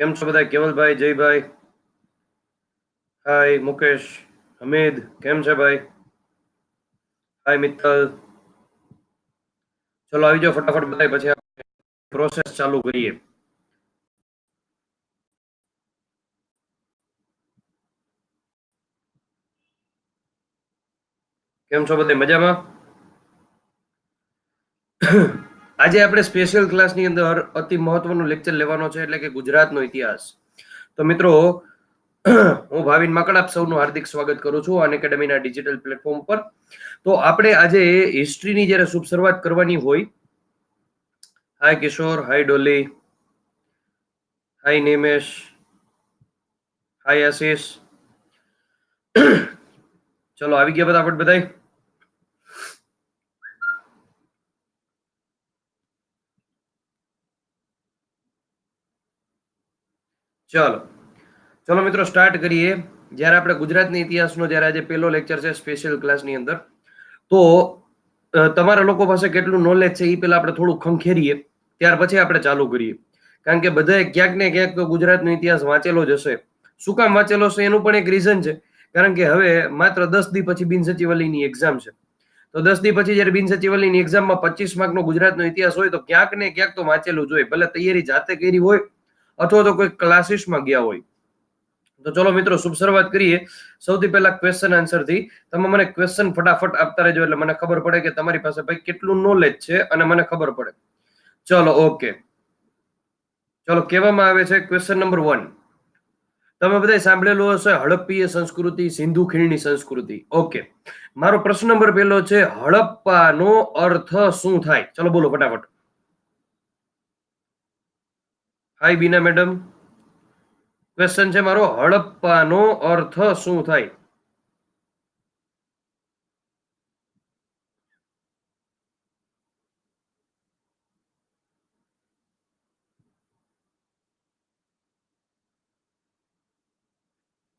केम छो બધા કેવલભાઈ જયભાઈ हाय मुकेश હમેદ કેમ છો ભાઈ हाय મિતલ ચલો આવીજો फटाफट બધા પછી પ્રોસેસ ચાલુ કરીએ કેમ છો બધા મજામાં આજે આપણે સ્પેશિયલ ક્લાસની અંદર અતિ મહત્વનું લેક્ચર લેવાનો છે એટલે કે ગુજરાતનો ઇતિહાસ તો મિત્રો હું ભાવિન માકડ સૌનું હાર્દિક સ્વાગત કરું છું અન એકેડમીના ડિજિટલ પ્લેટફોર્મ પર તો આપણે આજે હિસ્ટ્રીની જ્યારે શુભ શરૂઆત કરવાની હોય હાય કિશોર હાય ડોલી હાય નિમેશ હાય આશીષ ચલો આવી ગયા બધા આપણે બધાય ચાલો ચલો મિત્રો સ્ટાર્ટ કરીએ જ્યારે આપણે ગુજરાતની ઇતિહાસનો જ્યારે આજે પહેલો લેક્ચર છે સ્પેશિયલ ક્લાસની અંદર તો તમારા લોકો પાસે કેટલું નોલેજ છે એ પહેલાં આપણે થોડું ખંખેરીએ ત્યાર પછી આપણે ચાલુ કરીએ કારણ કે બધાએ ક્યાંક ને ક્યાંક ગુજરાતનો ઇતિહાસ વાંચેલો જ હશે શું કામ વાંચેલો છે એનું પણ એક રીઝન છે કારણ કે હવે માત્ર દસ દી પછી બિન સચિવાલયની એક્ઝામ છે તો દસ દી પછી જયારે બિન સચિવાલયની એક્ઝામમાં પચીસ માર્કનો ગુજરાતનો ઇતિહાસ હોય તો ક્યાંક ને ક્યાંક તો વાંચેલું જોઈએ હોય ભલે તૈયારી જાતે કરી હોય અથવા તો કોઈ ક્લાસીસમાં ગયા હોય તો ચલો મિત્રો શુભ શરૂઆત કરીએ સૌથી પહેલા ક્વેશ્ચન આન્સરથી તમે મને ક્વેશ્ચન ફટાફટ આપતા રહેજો એટલે મને ખબર પડે કે તમારી પાસે ભાઈ કેટલું નોલેજ છે અને મને ખબર પડે ચલો ઓકે ચલો કહેવામાં આવે છે ક્વેશ્ચન નંબર વન તમે બધા સાંભળેલું હશે હડપ્પીય સંસ્કૃતિ સિંધુ ખીણની સંસ્કૃતિ ઓકે મારો પ્રશ્ન નંબર પહેલો છે હડપ્પાનો અર્થ શું થાય ચલો બોલો ફટાફટ हाई बीना मैडम क्वेश्चन है मारो हड़प्पा नो अर्थ शू थ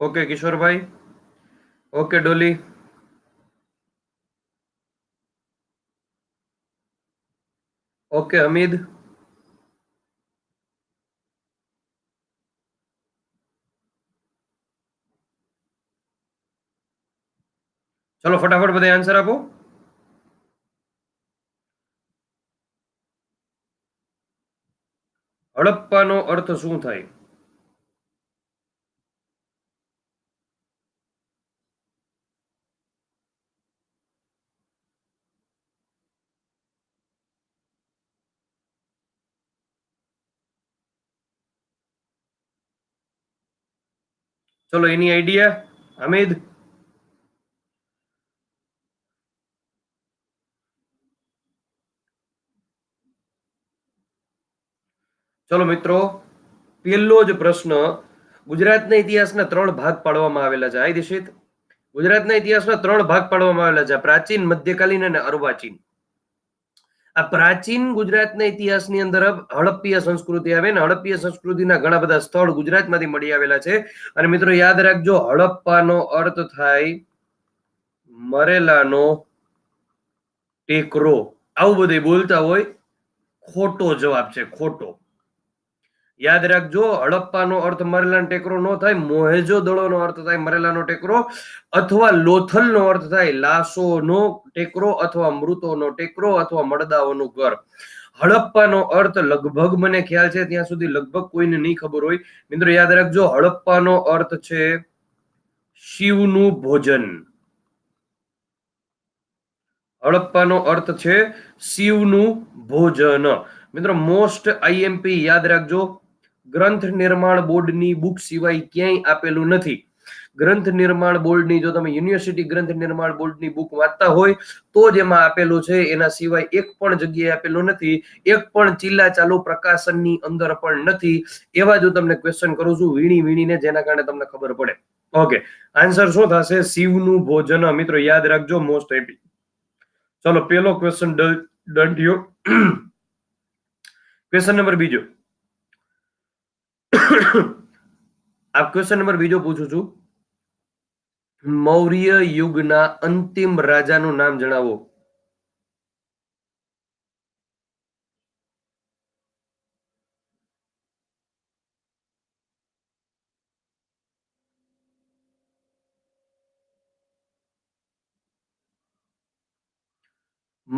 ओके किशोर भाई ओके डोली ओके हमीद ચલો ફટાફટ બધા આન્સર આપો હડપ્પાનો અર્થ શું થાય ચલો એની આઈડિયા અમિત ચલો મિત્રો પહેલો જ પ્રશ્ન ગુજરાતના ઇતિહાસના ત્રણ ભાગ પાડવામાં આવેલા છે આ દિશિત ગુજરાતના ઇતિહાસના ત્રણ ભાગ પાડવામાં આવેલા છે પ્રાચીન મધ્યકાલીન અને અર્વાચીન આ પ્રાચીન ગુજરાતના ઇતિહાસની અંદર હડપ્પીય સંસ્કૃતિ આવે ને હડપ્પીય સંસ્કૃતિના ઘણા બધા સ્થળ ગુજરાતમાંથી મળી આવેલા છે અને મિત્રો યાદ રાખજો હડપ્પાનો અર્થ થાય મરેલાનો ટેકરો આવું બધું બોલતા હોય ખોટો જવાબ છે ખોટો યાદ રાખજો હડપ્પાનો અર્થ મરેલાનો ટેકરો ન થાય મોહેજો દળોનો અર્થ થાય મરેલાનો ટેકરો અથવા લોથલનો અર્થ થાય લાશોનો ટેકરો અથવા મૃતોનો ટેકરો અથવા મળદાઓનું ઘર હડપ્પાનો અર્થ લગભગ મને ખ્યાલ છે ત્યાં સુધી લગભગ કોઈને નહીં ખબર હોય મિત્રો યાદ રાખજો હડપ્પાનો અર્થ છે શિવનું ભોજન હડપ્પાનો અર્થ છે શિવનું ભોજન મિત્રો મોસ્ટ આઈએમપી યાદ રાખજો ગ્રંથ નિર્માણ બોર્ડની બુક સિવાય ક્યાંય આપેલું નથી ગ્રંથ નિર્માણ બોર્ડની જો તમે યુનિવર્સિટી ગ્રંથ નિર્માણ બોર્ડની બુક વાંચતા હોય તો જ એમાં આપેલું છે એના સિવાય એક પણ જગ્યાએ આપેલું નથી એક પણ ચિલ્લા ચાલુ પ્રકાશનની અંદર પણ નથી એવા જો તમને ક્વેશ્ચન કરું છું વીણી વીણીને જેના કારણે તમને ખબર પડે ઓકે આન્સર શું થશે શિવનું ભોજન મિત્રો યાદ રાખજો મોસ્ટ હેપી ચલો પેલો ક્વેશ્ચન ડન ક્વેશ્ચન નંબર બીજો આ ક્વેશ્ચન નંબર બીજો પૂછું છું મૌર્ય યુગના અંતિમ રાજાનું નામ જણાવો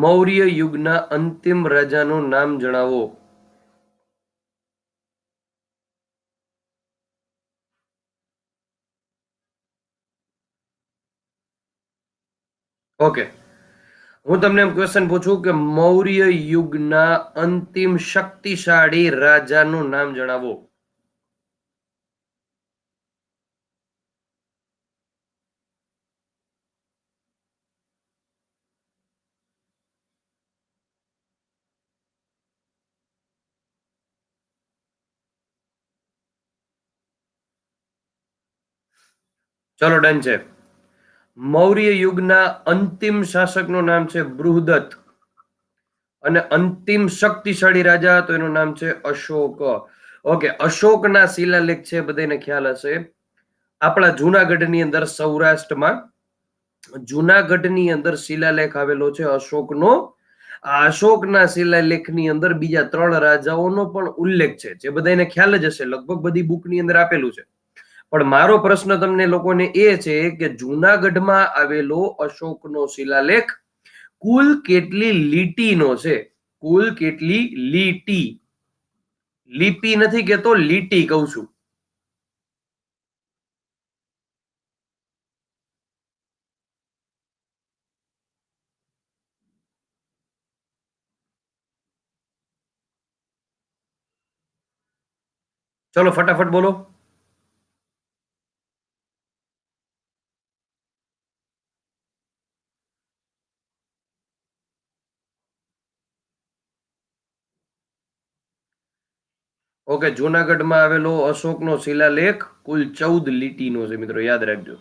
મૌર્ય યુગના અંતિમ રાજાનું નામ જણાવો ઓકે હું તમને એમ ક્વેશ્ચન પૂછું કે મૌર્ય યુગના અંતિમ શક્તિશાળી રાજાનું નામ જણાવો ચલો ડન છે મૌર્ય યુગના અંતિમ શાસકનું નામ છે બૃહદત્ત અને અંતિમ શક્તિશાળી રાજા તો એનું નામ છે અશોક ઓકે અશોકના શિલાલેખ છે બધાને ખ્યાલ હશે આપણા જુનાગઢની અંદર સૌરાષ્ટ્રમાં જુનાગઢની અંદર શિલાલેખ આવેલો છે અશોકનો આ અશોકના શિલાલેખની અંદર બીજા ત્રણ રાજાઓનો પણ ઉલ્લેખ છે જે બધાને ખ્યાલ જ હશે લગભગ બધી બુકની અંદર આપેલું છે પણ મારો પ્રશ્ન તમને લોકોને એ છે કે જૂનાગઢમાં આવેલો અશોકનો શિલાલેખ કુલ કેટલી લીટીનો છે કુલ કેટલી લીટી લીપી નથી કેતો લીટી કહું છું ચલો ફટાફટ બોલો કે જૂનાગઢમાં આવેલો અશોકનો શિલાલેખ કુલ ચૌદ લીટીનો છે મિત્રો યાદ રાખજો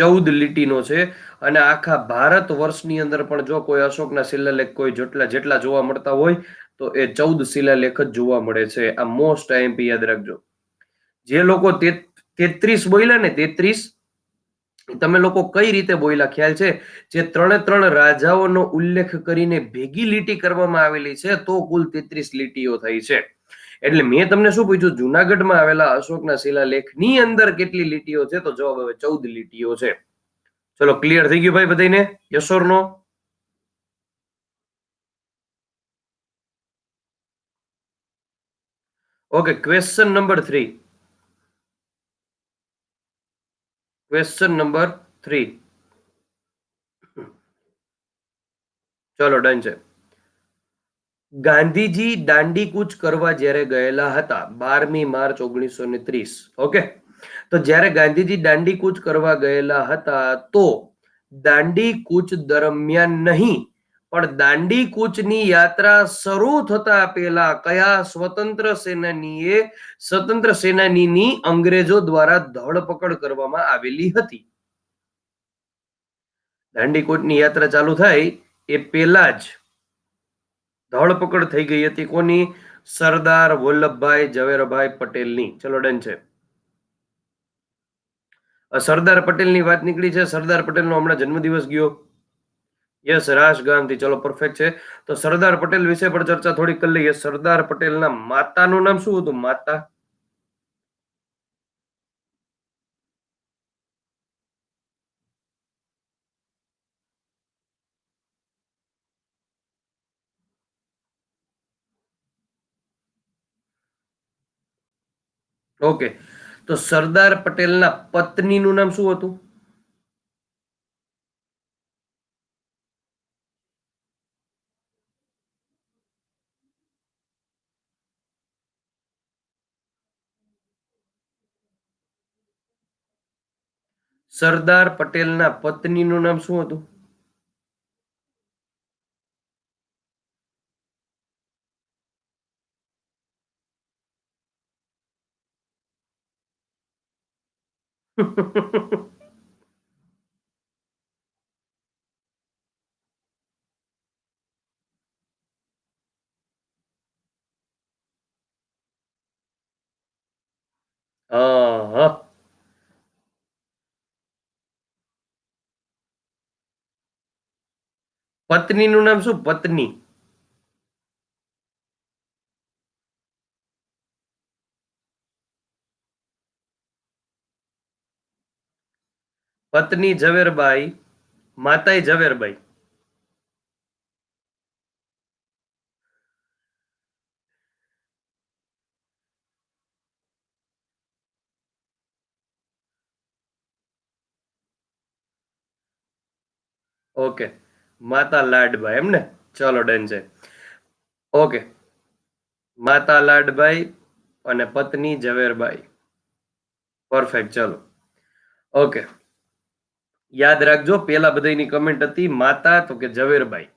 ચૌદ લીટીનો છે અને આખા ભારત વર્ષની અંદર પણ જો કોઈ અશોકના શિલાલેખ કોઈ જેટલા જેટલા જોવા મળતા હોય તો એ ચૌદ શિલાલેખ જ જોવા મળે છે આ મોસ્ટ આઈએમપી યાદ રાખજો જે લોકો તેત્રીસ બોલ્યા ને તેત્રીસ તમે લોકો કઈ રીતે બોયલા ખ્યાલ છે જે ત્રણે ત્રણ રાજાઓનો ઉલ્લેખ કરીને ભેગી લીટી કરવામાં આવેલી છે તો કુલ તેત્રીસ લીટીઓ થઈ છે એટલે મેં તમને શું પૂછ્યું જુનાગઢમાં આવેલા અશોકના શિલાલેખની અંદર કેટલી લીટીઓ છે તો જવાબ હવે ચૌદ લીટીઓ છે ચલો ક્લિયર થઈ ગયું ભાઈ બધાને યશોરનો okay question number three question number three ચલો ડન છે ગાંધીજી દાંડી કૂચ કરવા જ્યારે ગયેલા હતા બારમી માર્ચ ઓગણીસો ને ત્રીસ ઓકે તો જ્યારે ગાંધીજી દાંડી કૂચ કરવા ગયેલા હતા તો દાંડી કૂચ દરમિયાન નહીં પણ દાંડી કૂચની યાત્રા શરૂ થતા પહેલા કયા સ્વતંત્ર સેનાનીએ સ્વતંત્ર સેનાનીની અંગ્રેજો દ્વારા ધરપકડ કરવામાં આવેલી હતી દાંડી દાંડીકૂટની યાત્રા ચાલુ થાય એ પહેલા જ ધરપકડ થઈ ગઈ હતી કોની સરદાર વલ્લભભાઈ ઝવેરભાઈ પટેલની ચલો ડન છે સરદાર પટેલની વાત નીકળી છે સરદાર પટેલનો હમણાં જન્મદિવસ ગયો યસ રાજ ગાંધી ચલો પરફેક્ટ છે તો સરદાર પટેલ વિશે પણ ચર્ચા થોડી કરી લઈએ સરદાર માતા નું નામ શું હતું માતા ઓકે તો સરદાર પટેલના નું નામ શું હતું સરદાર પટેલના પત્નીનું નામ શું હતું પત્નીનું નામ શું પત્ની પત્ની ઝવેરબાઈ માતાએ ઝવેરબાઈ ઓકે માતા લાડભાઈ એમ ને ચલો ડન છે ઓકે માતા લાડભાઈ અને પત્ની ઝવેરભાઈ પરફેક્ટ ચલો ઓકે યાદ રાખજો પેલા બધાની કમેન્ટ હતી માતા તો કે ઝવેરભાઈ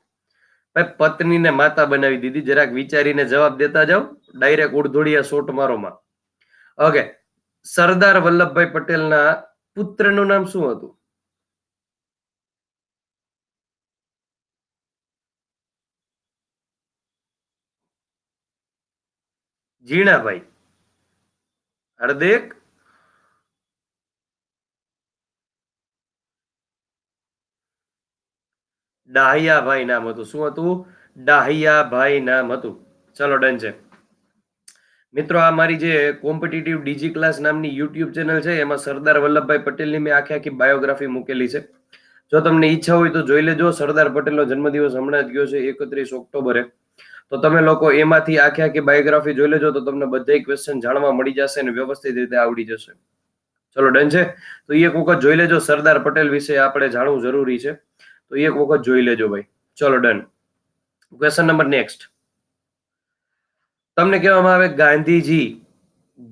ભાઈ પત્નીને માતા બનાવી દીધી જરાક વિચારીને જવાબ દેતા જાઓ ડાયરેક્ટ ઉડધોડિયા શોટ મારોમાં ઓકે સરદાર વલ્લભભાઈ પટેલના પુત્રનું નામ શું હતું જીણાભાઈ હાર્દિક ડાહિયાભાઈ નામ હતું શું હતું ડાહિયાભાઈ નામ હતું ચલો ડન છે મિત્રો આ મારી જે કોમ્પિટિટિવ ડીજી ક્લાસ નામની યુટ્યુબ ચેનલ છે એમાં સરદાર વલ્લભભાઈ પટેલની મેં આખી આખી બાયોગ્રાફી મૂકેલી છે જો તમને ઈચ્છા હોય તો જોઈ લેજો સરદાર પટેલનો જન્મદિવસ હમણાં જ ગયો છે એકત્રીસ ઓક્ટોબરે તો તમે લોકો એમાંથી આખી આખી બાયોગ્રાફી જોઈ લેજો તો તમને બધા ક્વેશ્ચન જાણવા મળી જશે અને વ્યવસ્થિત રીતે આવડી જશે ચલો ડન છે તો એક વખત જોઈ લેજો સરદાર પટેલ વિશે આપણે જાણવું જરૂરી છે તો એક વખત જોઈ લેજો ભાઈ ચલો ડન ક્વેશ્ચન નંબર નેક્સ્ટ તમને કહેવામાં આવે ગાંધીજી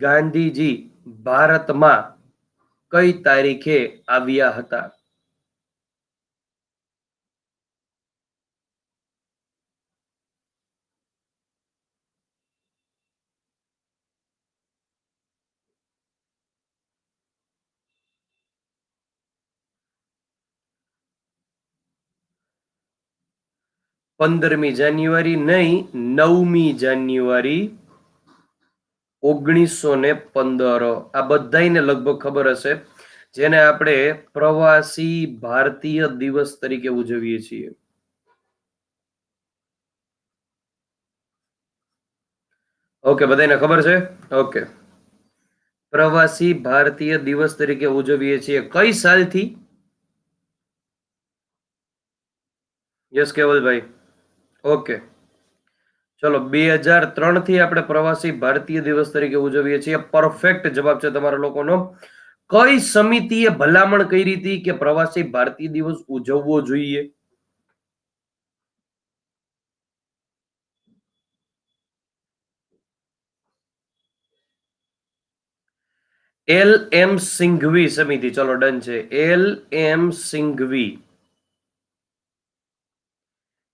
ગાંધીજી ભારતમાં કઈ તારીખે આવ્યા હતા પંદરમી જાન્યુઆરી નહીં નવમી જાન્યુઆરી ઓગણીસો ને પંદર આ બધાને લગભગ ખબર હશે જેને આપણે પ્રવાસી ભારતીય દિવસ તરીકે ઉજવીએ છીએ ઓકે બધાને ખબર છે ઓકે પ્રવાસી ભારતીય દિવસ તરીકે ઉજવીએ છીએ કઈ સાલથી યસ કેવલભાઈ ઓકે ચલો બે હજાર ત્રણ થી આપણે પ્રવાસી ભારતીય દિવસ તરીકે ઉજવીએ છીએ પરફેક્ટ જવાબ છે તમારા લોકોનો કઈ સમિતિએ ભલામણ કરી હતી કે પ્રવાસી ભારતીય દિવસ ઉજવવો જોઈએ એલ એમ સિંઘવી સમિતિ ચલો ડન છે L M Singhvi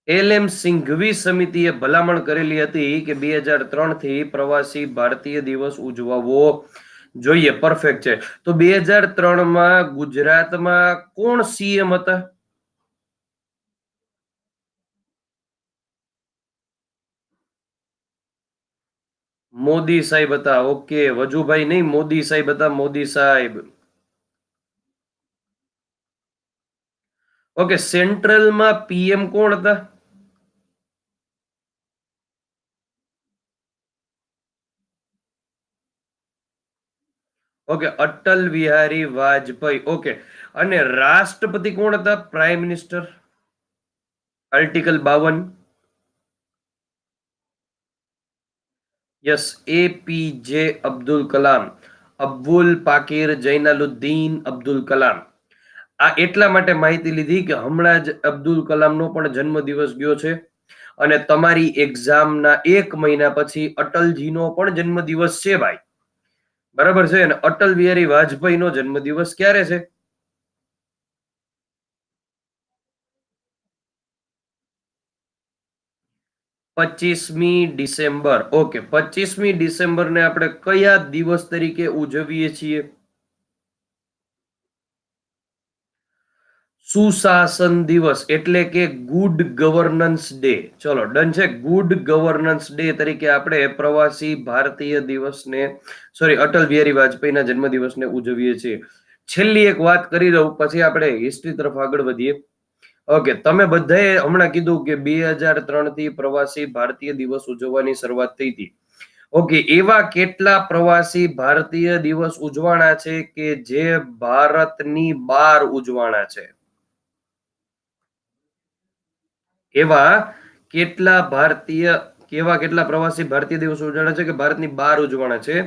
LM Singhvi સમિતિએ ભલામણ કરેલી હતી કે બે હજાર થી પ્રવાસી ભારતીય દિવસ ઉજવવો જોઈએ પરફેક્ટ છે તો બે હજાર ત્રણમાં ગુજરાતમાં કોણ સીએમ હતા મોદી સાહેબ હતા ઓકે વજુભાઈ નહીં મોદી સાહેબ હતા મોદી સાહેબ ઓકે સેન્ટ્રલમાં પીએમ કોણ હતા ઓકે અટલ બિહારી વાજપેયી ઓકે અને રાષ્ટ્રપતિ કોણ હતા પ્રાઇમ મિનિસ્ટર આર્ટિકલ બાવન યસ એપીજે અબ્દુલ કલામ અબ્દુલ પાકીર જૈનાલુદ્દીન અબ્દુલ કલામ આ એટલા માટે માહિતી લીધી કે હમણાં જ અબ્દુલ કલામનો પણ જન્મદિવસ ગયો છે અને તમારી એક્ઝામના એક મહિના પછી અટલજીનો પણ જન્મદિવસ છે ભાઈ બરાબર છે અને અટલ બિહારી વાજપેયી નો જન્મદિવસ ક્યારે છે પચીસમી ડિસેમ્બર ઓકે પચીસમી ને આપણે કયા દિવસ તરીકે ઉજવીએ છીએ સુશાસન દિવસ એટલે કે ગુડ ગવર્નન્સ ડે ચલો ડન છે ગુડ ગવર્નન્સ ડે તરીકે આપણે પ્રવાસી ભારતીય દિવસને સોરી અટલ બિહારી વાજપેયીના જન્મદિવસને ઉજવીએ છીએ છેલ્લી એક વાત કરી દઉં પછી આપણે હિસ્ટ્રી તરફ આગળ વધીએ ઓકે તમે બધાએ હમણાં કીધું કે બે હજાર થી પ્રવાસી ભારતીય દિવસ ઉજવવાની શરૂઆત થઈ હતી ઓકે એવા કેટલા પ્રવાસી ભારતીય દિવસ ઉજવાના છે કે જે ભારતની બહાર ઉજવાના છે એવા કેટલા ભારતીય કેવા કેટલા પ્રવાસી ભારતીય દિવસો ઉજવાના છે કે ભારતની બહાર ઉજવાના છે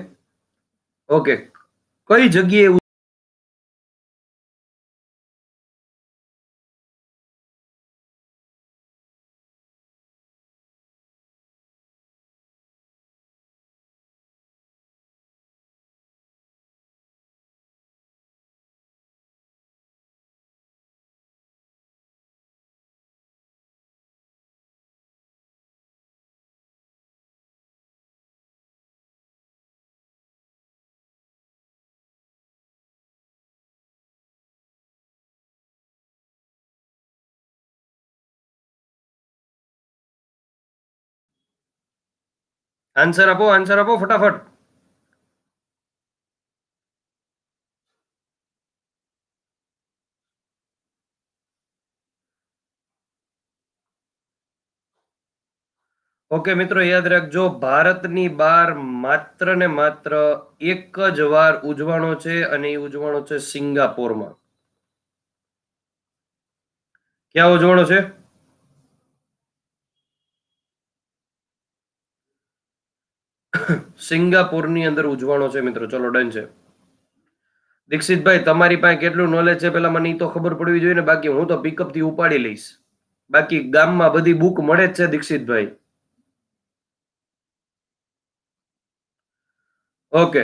ઓકે કઈ જગ્યાએ આન્સર આપો આન્સર આપો ફટાફટ ઓકે મિત્રો યાદ રાખજો ભારતની બાર માત્ર ને માત્ર એક જ વાર ઉજવણો છે અને એ ઉજવણો છે સિંગાપોરમાં ક્યાં ઉજવણો છે સિંગાપુરની અંદર ઉજવાનો છે મિત્રો ચલો ડન છે દીક્ષિતભાઈ તમારી પાસે કેટલું નોલેજ છે પેલા મને તો ખબર પડવી જોઈએ ને બાકી હું તો પિકઅપ થી ઉપાડી લઈશ બાકી ગામમાં બધી બુક મળે જ છે દીક્ષિતભાઈ ઓકે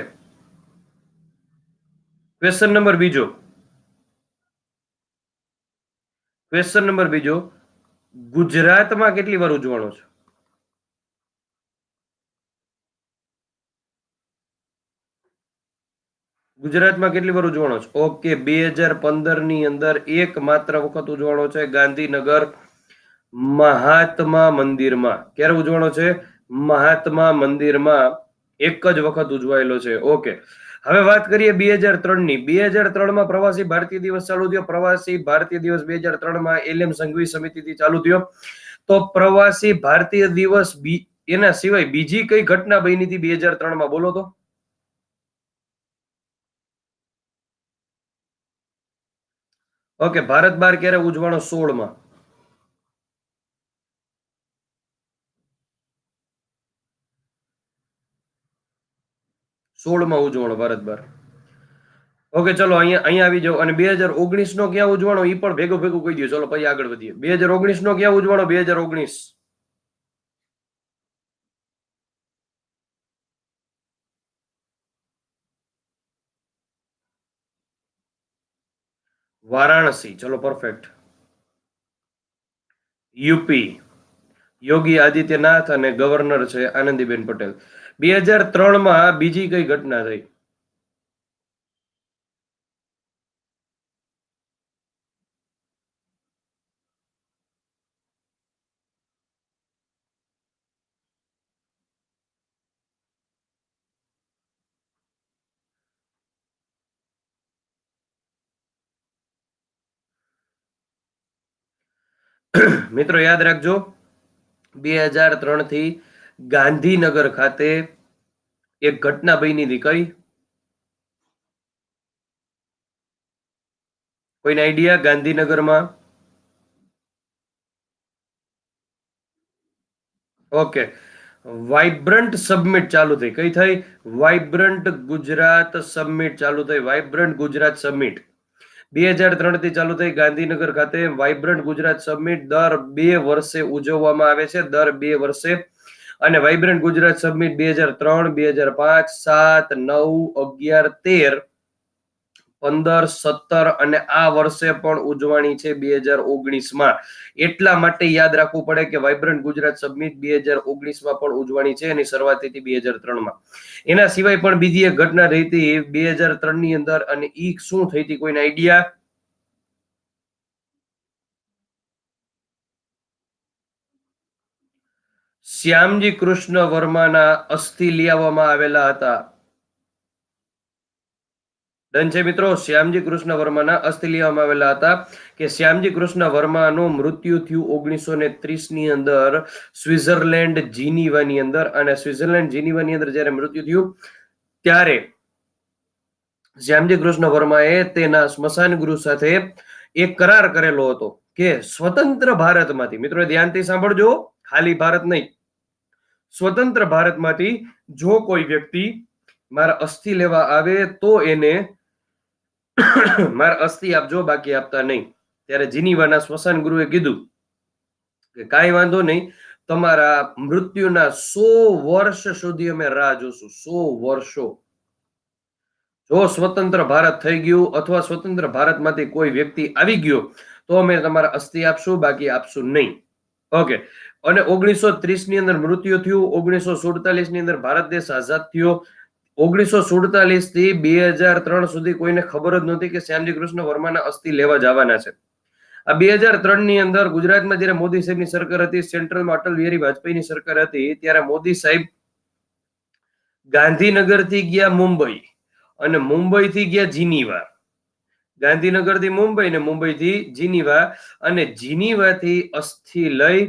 ક્વેશ્ચન નંબર બીજો ક્વેશ્ચન નંબર બીજો ગુજરાતમાં કેટલી વાર ઉજવણો છે ગુજરાતમાં કેટલી વાર ઉજવણો છે ઓકે બે હજાર પંદર ની અંદર એક માત્ર વખત ઉજવણો છે ગાંધીનગર મહાત્મા મંદિરમાં ક્યારે ઉજવણો છે મહાત્મા મંદિરમાં એક જ વખત ઉજવાયેલો છે ઓકે હવે વાત કરીએ બે હજાર ત્રણની બે હજાર ત્રણમાં પ્રવાસી ભારતીય દિવસ ચાલુ થયો પ્રવાસી ભારતીય દિવસ બે હજાર ત્રણમાં એલએમ સંઘવી સમિતિથી ચાલુ થયો તો પ્રવાસી ભારતીય દિવસ એના સિવાય બીજી કઈ ઘટના બની હતી બે હજાર ત્રણ માં બોલો તો ઓકે ભારત બાર ક્યારે ઉજવાનો સોળ માં સોળ માં ઉજવણો ભારત બાર ઓકે ચલો અહીંયા અહીંયા આવી જાઓ અને બે હજાર ઓગણીસ નો ક્યાં ઉજવણો એ પણ ભેગો ભેગું કહી દો ચલો પછી આગળ વધીએ બે હજાર ઓગણીસ નો ક્યાં ઉજવાનો બે હજાર ઓગણીસ વારાણસી ચલો પરફેક્ટ યુપી યોગી આદિત્યનાથ અને ગવર્નર છે આનંદીબેન પટેલ બે હજાર ત્રણમાં બીજી કઈ ઘટના થઈ મિત્રો યાદ રાખજો બે હજાર ત્રણથી ગાંધીનગર ખાતે એક ઘટના બની હતી કઈ કોઈને આઈડિયા ગાંધીનગરમાં ઓકે વાઇબ્રન્ટ સબમિટ ચાલુ થઈ કઈ થઈ વાઇબ્રન્ટ ગુજરાત સબમિટ ચાલુ થઈ વાઇબ્રન્ટ ગુજરાત સબમિટ બે હજાર ત્રણથી ચાલુ થઈ ગાંધીનગર ખાતે વાઇબ્રન્ટ ગુજરાત સબમિટ દર બે વર્ષે ઉજવવામાં આવે છે દર બે વર્ષે અને વાઇબ્રન્ટ ગુજરાત સબમિટ બે હજાર ત્રણ બે હજાર પાંચ સાત નવ અગિયાર તેર પંદર સત્તર અને આ વર્ષે પણ ઉજવણી છે બે હજાર ઓગણીસમાં એટલા માટે યાદ રાખવું પડે કે વાઇબ્રન્ટ ગુજરાત સબમિટ બે હજાર ઓગણીસમાં પણ ઉજવણી છે એની શરૂઆત હતી બે હજાર ત્રણમાં એના સિવાય પણ બીજી એક ઘટના રહી હતી બે હજાર ત્રણની અંદર અને ઈ શું થઈ હતી કોઈને આઈડિયા શ્યામજી કૃષ્ણ વર્માના અસ્થિ લઈ આવવામાં આવેલા હતા ડન છે મિત્રો શ્યામજી કૃષ્ણ વર્માના અસ્થિ લેવામાં આવેલા હતા કે શ્યામજી કૃષ્ણ વર્માનું મૃત્યુ થયું ઓગણીસો ને ની અંદર સ્વિટ્ઝરલેન્ડ જીનીવાની અંદર અને સ્વિટ્ઝરલેન્ડ જીનીવાની અંદર જ્યારે મૃત્યુ થયું ત્યારે શ્યામજી કૃષ્ણ વર્માએ તેના સ્મશાન ગુરુ સાથે એક કરાર કરેલો હતો કે સ્વતંત્ર ભારતમાંથી મિત્રો ધ્યાનથી સાંભળજો ખાલી ભારત નહીં સ્વતંત્ર ભારતમાંથી જો કોઈ વ્યક્તિ મારા અસ્થિ લેવા આવે તો એને માર અસ્થિ આપજો બાકી આપતા નહીં ત્યારે જીનીવાના સ્મશાન ગુરુએ કીધું કે કાંઈ વાંધો નહીં તમારા મૃત્યુના સો વર્ષ સુધી અમે રાહ જોશું સો વર્ષો જો સ્વતંત્ર ભારત થઈ ગયું અથવા સ્વતંત્ર ભારતમાંથી કોઈ વ્યક્તિ આવી ગયો તો અમે તમારા અસ્થિ આપશું બાકી આપશું નહીં ઓકે અને ઓગણીસો ત્રીસ ની અંદર મૃત્યુ થયું ઓગણીસો સુડતાલીસ ની અંદર ભારત દેશ આઝાદ થયો ઓગણીસો સુડતાલીસ થી બે હજાર ત્રણ સુધી કોઈને ખબર જ નહોતી કે શ્યામજી કૃષ્ણ વર્માના અસ્થિ લેવા જવાના છે આ બે હજાર ત્રણ ની અંદર ગુજરાતમાં જયારે મોદી સાહેબની સરકાર હતી સેન્ટ્રલમાં અટલ બિહારી વાજપેયીની સરકાર હતી ત્યારે મોદી સાહેબ ગાંધીનગર થી ગયા મુંબઈ અને મુંબઈ થી ગયા જીનીવા ગાંધીનગર થી મુંબઈ ને મુંબઈ થી જીનીવા અને જીનીવા થી અસ્થિ લઈ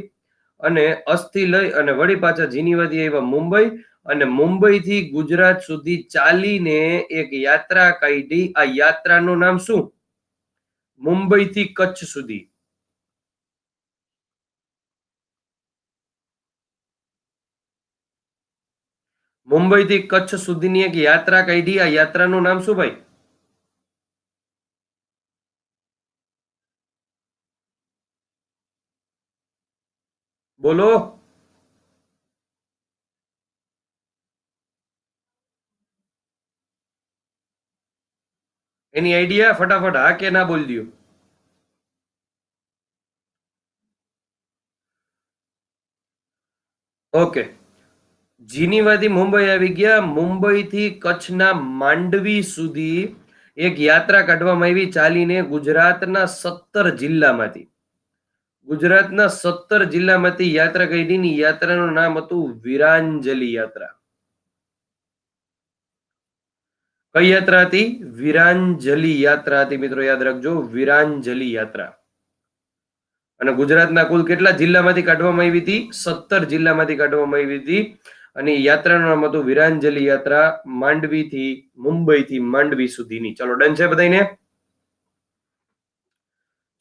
અને અસ્થિ લઈ અને વળી પાછા જીનીવાથી આવ્યા મુંબઈ અને મુંબઈથી ગુજરાત સુધી ચાલીને એક યાત્રા કાઢી આ યાત્રાનું નામ શું મુંબઈથી કચ્છ સુધી મુંબઈથી કચ્છ સુધીની એક યાત્રા કાઢી આ યાત્રાનું નામ શું ભાઈ બોલો એની આઈડિયા ફટાફટ હા કે ના બોલી દો ઓકે જીનીવાથી મુંબઈ આવી ગયા મુંબઈથી કચ્છના માંડવી સુધી એક યાત્રા કાઢવામાં આવી ચાલીને ગુજરાતના સત્તર જિલ્લામાંથી ગુજરાતના સત્તર જિલ્લામાંથી યાત્રા કાઢીની યાત્રાનું નામ હતું વિરાંજલી યાત્રા કઈ યાત્રા હતી વિરાંજલી યાત્રા હતી મિત્રો યાદ રાખજો વિરાંજલિ યાત્રા અને ગુજરાતના કુલ કેટલા જિલ્લામાંથી કાઢવામાં આવી હતી સત્તર જિલ્લામાંથી કાઢવામાં આવી હતી અને યાત્રાનું નામ હતું વિરાંજલિ યાત્રા માંડવી થી મુંબઈ થી માંડવી સુધીની ચલો ડન છે બધાને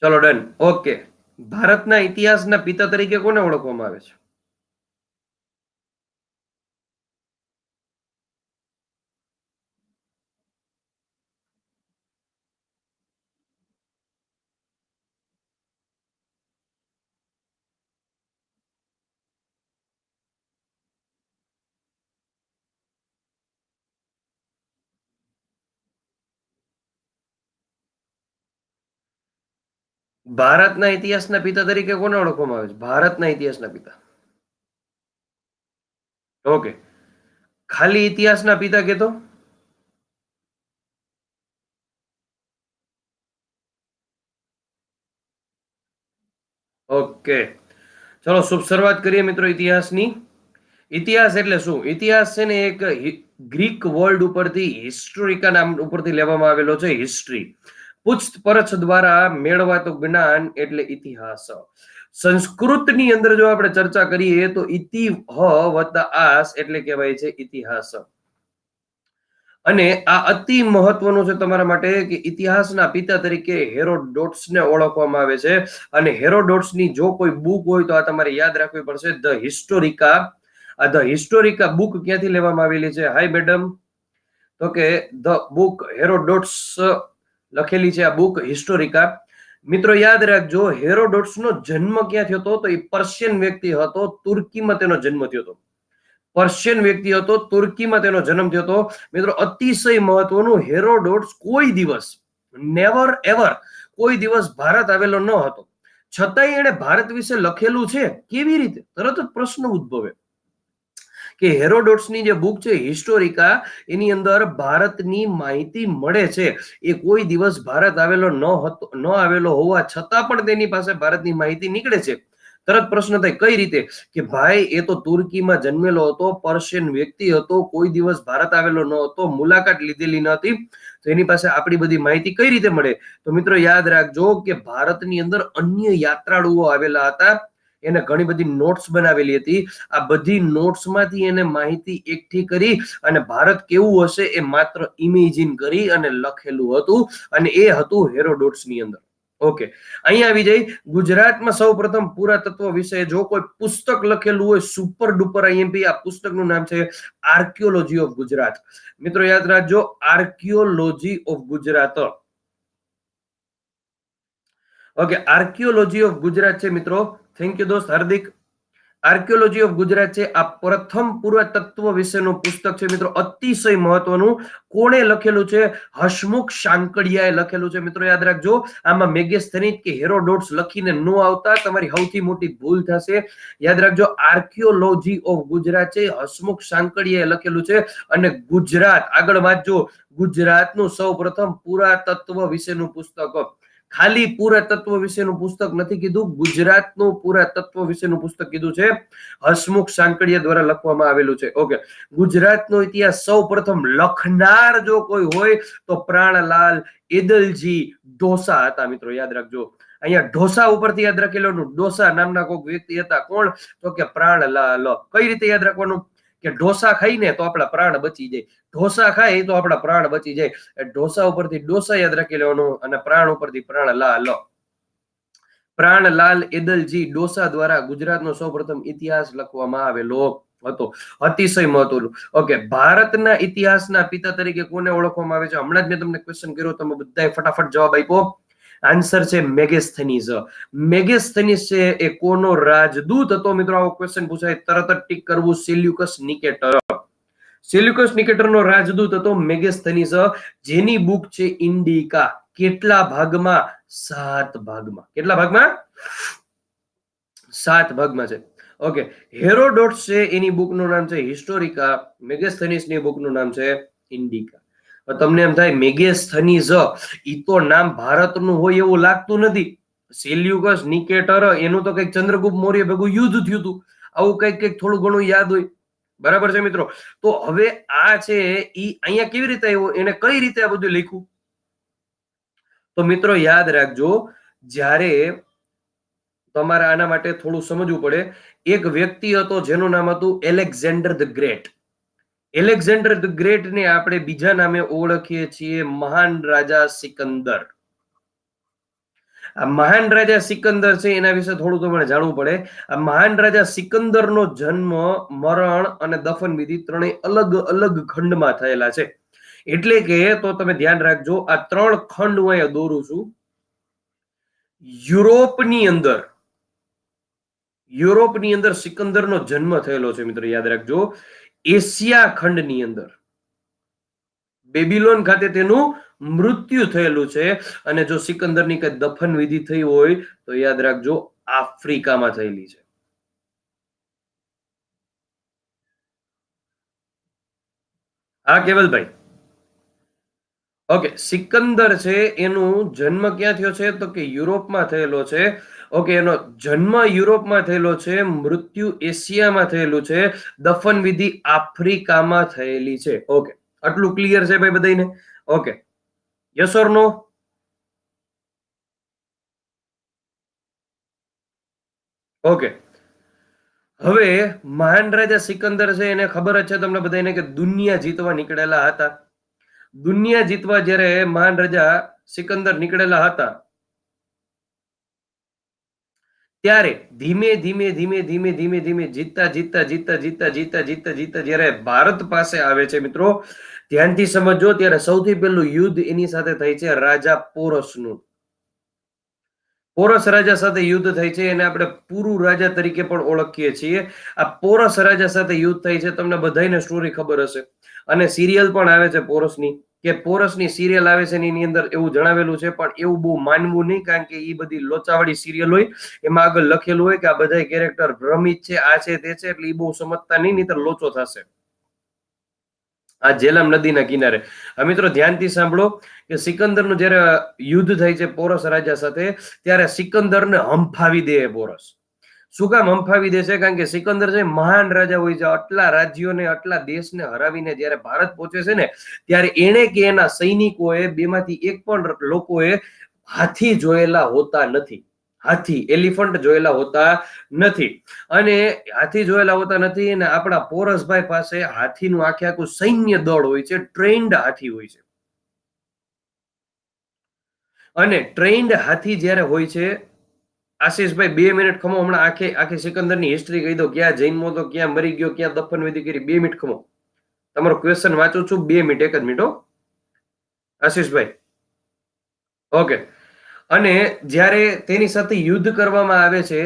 ચલો ડન ઓકે ભારતના ઇતિહાસના પિતા તરીકે કોને ઓળખવામાં આવે છે ભારતના ઇતિહાસના પિતા તરીકે કોને ઓળખવામાં આવે છે ભારતના ઇતિહાસના પિતા ઓકે ખાલી ઇતિહાસના પિતા કહેતો ઓકે ચલો શુભ શરૂઆત કરીએ મિત્રો ઇતિહાસની ઇતિહાસ એટલે શું ઇતિહાસ છે ને એક ગ્રીક વર્લ્ડ ઉપરથી હિસ્ટોરિકા નામ ઉપરથી લેવામાં આવેલો છે હિસ્ટ્રી પૂછપરછ દ્વારા મેળવાતું જ્ઞાન એટલે ઇતિહાસ સંસ્કૃતની અંદર જો આપણે ચર્ચા કરીએ તો ઇતિહ વત્તા આસ એટલે કહેવાય છે ઇતિહાસ અને આ અતિ મહત્વનું છે તમારા માટે કે ઇતિહાસના પિતા તરીકે હેરોડોટ્સને ઓળખવામાં આવે છે અને હેરોડોટ્સની જો કોઈ બુક હોય તો આ તમારે યાદ રાખવી પડશે ધ હિસ્ટોરિકા આ ધ હિસ્ટોરિકા બુક ક્યાંથી લેવામાં આવેલી છે હાય મેડમ તો કે ધ બુક હેરોડોટ્સ લખેલી છે આ બુક હિસ્ટોરિકા મિત્રો યાદ રાખજો હેરોડોટ્સ નો જન્મ ક્યાં થયો હતો તો એ પર્શિયન વ્યક્તિ હતો તુર્કીમાં તેનો જન્મ થયો હતો પર્શિયન વ્યક્તિ હતો તુર્કીમાં તેનો જન્મ થયો હતો મિત્રો અતિશય મહત્વનું હેરોડોટ્સ કોઈ દિવસ નેવર એવર કોઈ દિવસ ભારત આવેલો ન હતો છતાંય એણે ભારત વિશે લખેલું છે કેવી રીતે તરત જ પ્રશ્ન ઉદ્ભવે કે હેરોડોટ્સની જે બુક છે હિસ્ટોરિકા એની અંદર ભારતની માહિતી મળે છે એ કોઈ દિવસ ભારત આવેલો ન હતો ન આવેલો હોવા છતાં પણ તેની પાસે ભારતની માહિતી નીકળે છે તરત પ્રશ્ન થાય કઈ રીતે કે ભાઈ એ તો તુર્કીમાં જન્મેલો હતો પર્શિયન વ્યક્તિ હતો કોઈ દિવસ ભારત આવેલો ન હતો મુલાકાત લીધેલી ન હતી તો એની પાસે આપણી બધી માહિતી કઈ રીતે મળે તો મિત્રો યાદ રાખજો કે ભારતની અંદર અન્ય યાત્રાળુઓ આવેલા હતા એને ઘણી બધી નોટ્સ બનાવેલી હતી આ બધી નોટ્સમાંથી એને માહિતી એકઠી કરી અને ભારત કેવું હશે એ માત્ર ઇમેજિન કરી અને લખેલું હતું અને એ હતું હેરોડોટ્સની અંદર ઓકે અહીંયા આવી જાય ગુજરાતમાં સૌ પ્રથમ પુરાતત્વ વિશે જો કોઈ પુસ્તક લખેલું હોય સુપર ડુપર આઈએમપી આ પુસ્તકનું નામ છે આર્કિયોલોજી ઓફ ગુજરાત મિત્રો યાદ રાખજો archaeology of Gujarat okay archaeology of Gujarat છે મિત્રો થેન્ક યુ દોસ્ત હાર્દિક આર્કિયોલોજી ઓફ ગુજરાત છે આ પ્રથમ પુરાતત્વ વિશેનું પુસ્તક છે મિત્રો અતિશય મહત્વનું કોણે લખેલું છે હસમુખ શાંકડિયાએ લખેલું છે મિત્રો યાદ રાખજો આમાં મેગેસ્થનિક કે હેરોડોટ્સ લખીને ન આવતા તમારી સૌથી મોટી ભૂલ થશે યાદ રાખજો આર્કિયોલોજી ઓફ ગુજરાત છે હસમુખ શાંકડિયાએ લખેલું છે અને ગુજરાત આગળ વાંચજો ગુજરાતનું સૌ પ્રથમ પુરાતત્વ વિશેનું પુસ્તક ખાલી પુરાતત્વ વિશેનું પુસ્તક નથી કીધું ગુજરાતનું પુરાતત્વ વિશેનું પુસ્તક કીધું છે હસમુખ સાંકળિયા દ્વારા લખવામાં આવેલું છે ઓકે ગુજરાતનો ઇતિહાસ સૌ પ્રથમ લખનાર જો કોઈ હોય તો પ્રાણલાલ એદલજી ઢોસા હતા મિત્રો યાદ રાખજો અહીંયા ઢોસા ઉપરથી યાદ રાખેલો ડોસા નામના કોઈક વ્યક્તિ હતા કોણ તો કે પ્રાણલાલ કઈ રીતે યાદ રાખવાનું કે ઢોસા ખાઈને તો આપણા પ્રાણ બચી જાય ઢોસા ખાય તો આપણા પ્રાણ બચી જાય ઢોસા ઉપરથી ડોસા યાદ રાખી લેવાનું અને પ્રાણ ઉપરથી પ્રાણ લા પ્રાણ લાલ એદલજી ડોસા દ્વારા ગુજરાતનો સૌપ્રથમ ઇતિહાસ લખવામાં આવેલો હતો અતિશય મહત્વનું ઓકે ભારતના ઇતિહાસના પિતા તરીકે કોને ઓળખવામાં આવે છે હમણાં જ મેં તમને ક્વેશ્ચન કર્યો તમે બધાએ ફટાફટ જવાબ આપ્યો આન્સર છે મેગેસ્થનીઝ મેગેસ્થનીઝ છે એ કોનો રાજદૂત હતો મિત્રો આવો ક્વેશ્ચન પૂછાય તરત જ ટીક કરવું સેલ્યુકસ નિકેટર સેલ્યુકસ નો રાજદૂત હતો મેગેસ્થનીઝ જેની બુક છે ઇન્ડિકા કેટલા ભાગમાં સાત ભાગમાં કેટલા ભાગમાં સાત ભાગમાં છે ઓકે હેરોડોટ છે એની બુક નું નામ છે હિસ્ટોરિકા મેગેસ્થનીસ ની બુક નું નામ છે ઇન્ડિકા તમને એમ થાય મેગેસ્થનીઝ ઈ તો નામ ભારતનું હોય એવું લાગતું નથી સેલ્યુકસ નિકેટર એનું તો કંઈક ચંદ્રગુપ્ત મૌર્ય ભેગું યુદ્ધ થયું હતું આવું કંઈક કંઈક થોડું ઘણું યાદ હોય બરાબર છે મિત્રો તો હવે આ છે ઈ અહીંયા કેવી રીતે આવ્યો એને કઈ રીતે આ બધું લખ્યું તો મિત્રો યાદ રાખજો જ્યારે તમારે આના માટે થોડું સમજવું પડે એક વ્યક્તિ હતો જેનું નામ હતું Alexander the great Alexander the great ને આપણે બીજા નામે ઓળખીએ છીએ મહાન રાજા સિકંદર આ મહાન રાજા સિકંદર છે એના વિશે થોડું તમારે જાણવું પડે આ મહાન રાજા સિકંદર નો જન્મ મરણ અને દફન વિધિ ત્રણેય અલગ અલગ ખંડમાં થયેલા છે એટલે કે તો તમે ધ્યાન રાખજો આ ત્રણ ખંડ હું અહીંયા દોરું છું યુરોપની અંદર યુરોપની અંદર સિકંદરનો જન્મ થયેલો છે મિત્રો યાદ રાખજો એશિયા ખંડની અંદર બેબીલોન ખાતે તેનું મૃત્યુ થયેલું છે અને જો સિકંદરની કઈ દફન વિધિ થઈ હોય તો યાદ રાખજો આફ્રિકામાં થયેલી છે હા કેવલભાઈ ઓકે સિકંદર છે એનું જન્મ ક્યાં થયો છે તો કે યુરોપમાં થયેલો છે ઓકે એનો જન્મ યુરોપમાં થયેલો છે મૃત્યુ એશિયામાં થયેલું છે દફન વિધિ આફ્રિકામાં થયેલી છે ઓકે આટલું ક્લિયર છે ભાઈ બધાને ઓકે યસ નો ઓકે હવે મહાન રાજા સિકંદર છે એને ખબર જ છે તમને બધાને કે દુનિયા જીતવા નીકળેલા હતા દુનિયા જીતવા જ્યારે મહાન રાજા સિકંદર નીકળેલા હતા ત્યારે ધીમે ધીમે ધીમે ધીમે ધીમે ધીમે જીતતા જીતતા જીતતા જીતતા જીતતા જીતતા જીતતા જ્યારે ભારત પાસે આવે છે મિત્રો ધ્યાનથી સમજો ત્યારે સૌથી પહેલું યુદ્ધ એની સાથે થાય છે રાજા પોરસનું પોરસ રાજા સાથે યુદ્ધ થાય છે એને આપણે પૂરું રાજા તરીકે પણ ઓળખીએ છીએ આ પોરસ રાજા સાથે યુદ્ધ થાય છે તમને બધાને સ્ટોરી ખબર હશે અને સિરિયલ પણ આવે છે પોરસની કે પોરસની સિરિયલ આવે છે એની અંદર એવું જણાવેલું છે પણ એવું બહુ માનવું નહીં કારણ કે એ બધી લોચાવાળી સિરિયલ હોય એમાં આગળ લખેલું હોય કે આ બધા કેરેક્ટર ભ્રમિત છે આ છે તે છે એટલે એ બહુ સમજતા નહીં નહીતર લોચો થશે આ જેલમ નદીના કિનારે આ મિત્રો ધ્યાનથી સાંભળો કે સિકંદર નું જ્યારે યુદ્ધ થાય છે પોરસ રાજા સાથે ત્યારે સિકંદર ને હંફાવી દે પોરસ શું કામ હંફાવી દેશે કારણ કે સિકંદર છે મહાન રાજા હોય છે આટલા રાજ્યોને આટલા દેશને હરાવીને જ્યારે ભારત પહોંચે છે ને ત્યારે એણે કે એના સૈનિકોએ બેમાંથી એક પણ લોકોએ હાથી જોયેલા હોતા નથી હાથી એલિફન્ટ જોયેલા હોતા નથી અને હાથી જોયેલા હોતા નથી અને આપણા પોરસભાઈ પાસે હાથીનું આખે આખું સૈન્ય દળ હોય છે ટ્રેન્ડ હાથી હોય છે અને ટ્રેન્ડ હાથી જ્યારે હોય છે આશીષભાઈ બે મિનિટ ખમો હમણાં આખી આખી સિકંદરની હિસ્ટ્રી કહી દો ક્યાં જૈનમો તો ક્યાં મરી ગયો ક્યાં દફન વિધિ કરી બે મિનિટ ખમો તમારો ક્વેશ્ચન વાંચું છું બે મિનિટ એક જ મિનિટ હો આશીષભાઈ ઓકે અને જ્યારે તેની સાથે યુદ્ધ કરવામાં આવે છે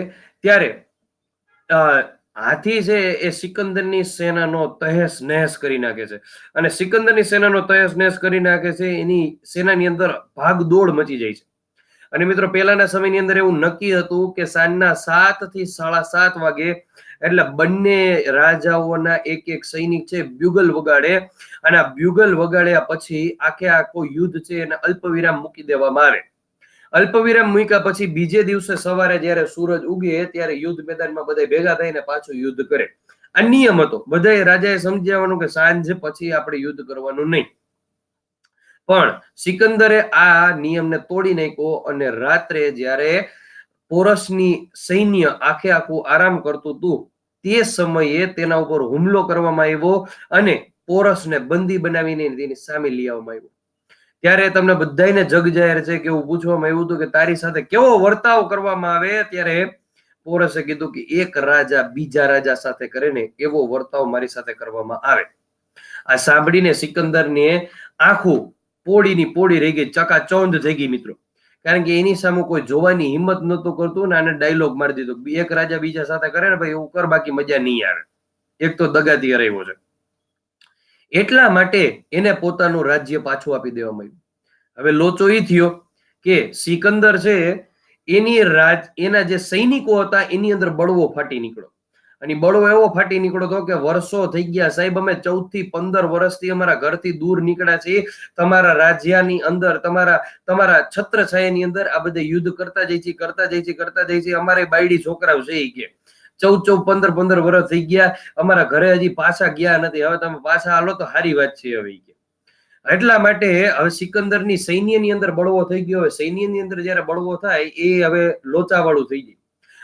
ત્યારે હાથી છે એ સિકંદરની સેનાનો તહેસ નહેસ કરી નાખે છે અને સિકંદરની સેનાનો તહેસ નહેસ કરી નાખે છે એની સેનાની અંદર ભાગદોડ મચી જાય છે અને મિત્રો પહેલાના સમયની અંદર એવું નક્કી હતું કે સાંજના સાત થી સાડા સાત વાગે એટલે બંને રાજાઓના એક એક સૈનિક છે બ્યુગલ વગાડે અને આ બ્યુગલ વગાડ્યા પછી આખે આખો યુદ્ધ છે એને અલ્પવિરામ મૂકી દેવામાં આવે અલ્પવિરામ મૂક્યા પછી બીજે દિવસે સવારે જ્યારે સૂરજ ઉગે ત્યારે યુદ્ધ મેદાનમાં બધા ભેગા થઈને પાછું યુદ્ધ કરે આ નિયમ હતો બધા રાજાએ સમજાવવાનું કે સાંજ પછી આપણે યુદ્ધ કરવાનું નહીં પણ સિકંદરે આ નિયમને તોડી નાખ્યો અને રાત્રે જ્યારે પોરસની સૈન્ય આખે આખું આરામ કરતું હતું તે સમયે તેના ઉપર હુમલો કરવામાં આવ્યો અને પોરસને બંદી બનાવીને તેની સામે લઈ આવવામાં આવ્યો ત્યારે તમને બધાને જગ જાહેર છે કે એવું પૂછવામાં આવ્યું હતું કે તારી સાથે કેવો વર્તાવ કરવામાં આવે ત્યારે પોરસે કીધું કે એક રાજા બીજા રાજા સાથે કરીને એવો વર્તાવ મારી સાથે કરવામાં આવે આ સાંભળીને સિકંદરને આખું પોડીની પોળી રહી ગઈ ચકા ચકાચોંધ થઈ ગઈ મિત્રો કારણ કે એની સામે કોઈ જોવાની હિંમત નતું કરતું ને આને ડાયલોગ મારી દીધો એક રાજા બીજા સાથે કરે ને ભાઈ એવું કર બાકી મજા નહીં આવે એક તો દગાથી હરાવ્યો છે એટલા માટે એને પોતાનું રાજ્ય પાછું આપી દેવામાં આવ્યું હવે લોચો એ થયો કે સિકંદર છે એની રાજ એના જે સૈનિકો હતા એની અંદર બળવો ફાટી નીકળ્યો અને બળો એવો ફાટી નીકળ્યો હતો કે વર્ષો થઈ ગયા સાહેબ અમે ચૌદ થી પંદર વર્ષથી અમારા ઘરથી દૂર નીકળ્યા છીએ તમારા રાજ્યની અંદર તમારા તમારા છત્ર છાયાની અંદર આ બધા યુદ્ધ કરતા જઈ છીએ કરતા જઈ છીએ કરતા જઈ છીએ અમારે બાયડી છોકરાઓ છે કે ચૌદ ચૌદ પંદર પંદર વર્ષ થઈ ગયા અમારા ઘરે હજી પાછા ગયા નથી હવે તમે પાછા હાલો તો સારી વાત છે હવે કે એટલા માટે હવે સિકંદર સિકંદરની સૈન્યની અંદર બળવો થઈ ગયો હવે સૈન્યની અંદર જયારે બળવો થાય એ હવે લોચાવાળું થઈ ગયું